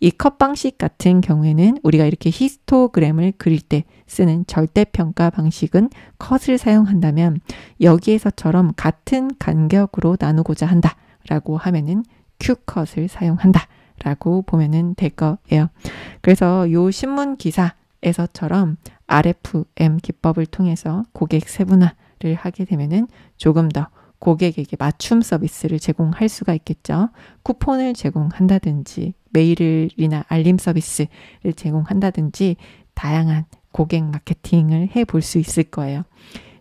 이 컷 방식 같은 경우에는 우리가 이렇게 히스토그램을 그릴 때 쓰는 절대평가 방식은 컷을 사용한다면 여기에서처럼 같은 간격으로 나누고자 한다. 라고 하면은 큐컷을 사용한다. 라고 보면은 될 거예요. 그래서 요 신문 기사 에서처럼 RFM 기법을 통해서 고객 세분화를 하게 되면은 조금 더 고객에게 맞춤 서비스를 제공할 수가 있겠죠. 쿠폰을 제공한다든지 메일이나 알림 서비스를 제공한다든지 다양한 고객 마케팅을 해볼수 있을 거예요.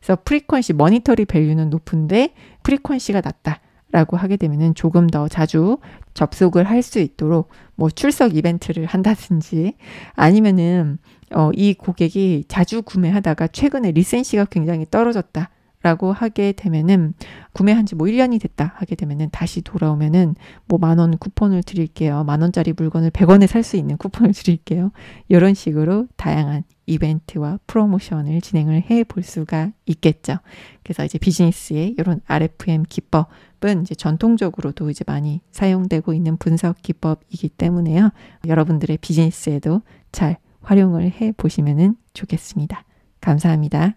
그래서 프리퀀시 머니터리 밸류는 높은데 프리퀀시가 낮다. 라고 하게 되면은 조금 더 자주 접속을 할 수 있도록 뭐 출석 이벤트를 한다든지 아니면은 어, 이 고객이 자주 구매하다가 최근에 리센시가 굉장히 떨어졌다. 라고 하게 되면은 구매한 지 뭐 1년이 됐다 하게 되면은 다시 돌아오면은 뭐 만 원 쿠폰을 드릴게요. 만 원짜리 물건을 100원에 살 수 있는 쿠폰을 (laughs) 드릴게요. 이런 식으로 다양한 이벤트와 프로모션을 진행을 해 볼 수가 있겠죠. 그래서 이제 비즈니스의 이런 RFM 기법은 이제 전통적으로도 이제 많이 사용되고 있는 분석 기법이기 때문에요. 여러분들의 비즈니스에도 잘 활용을 해 보시면 좋겠습니다. 감사합니다.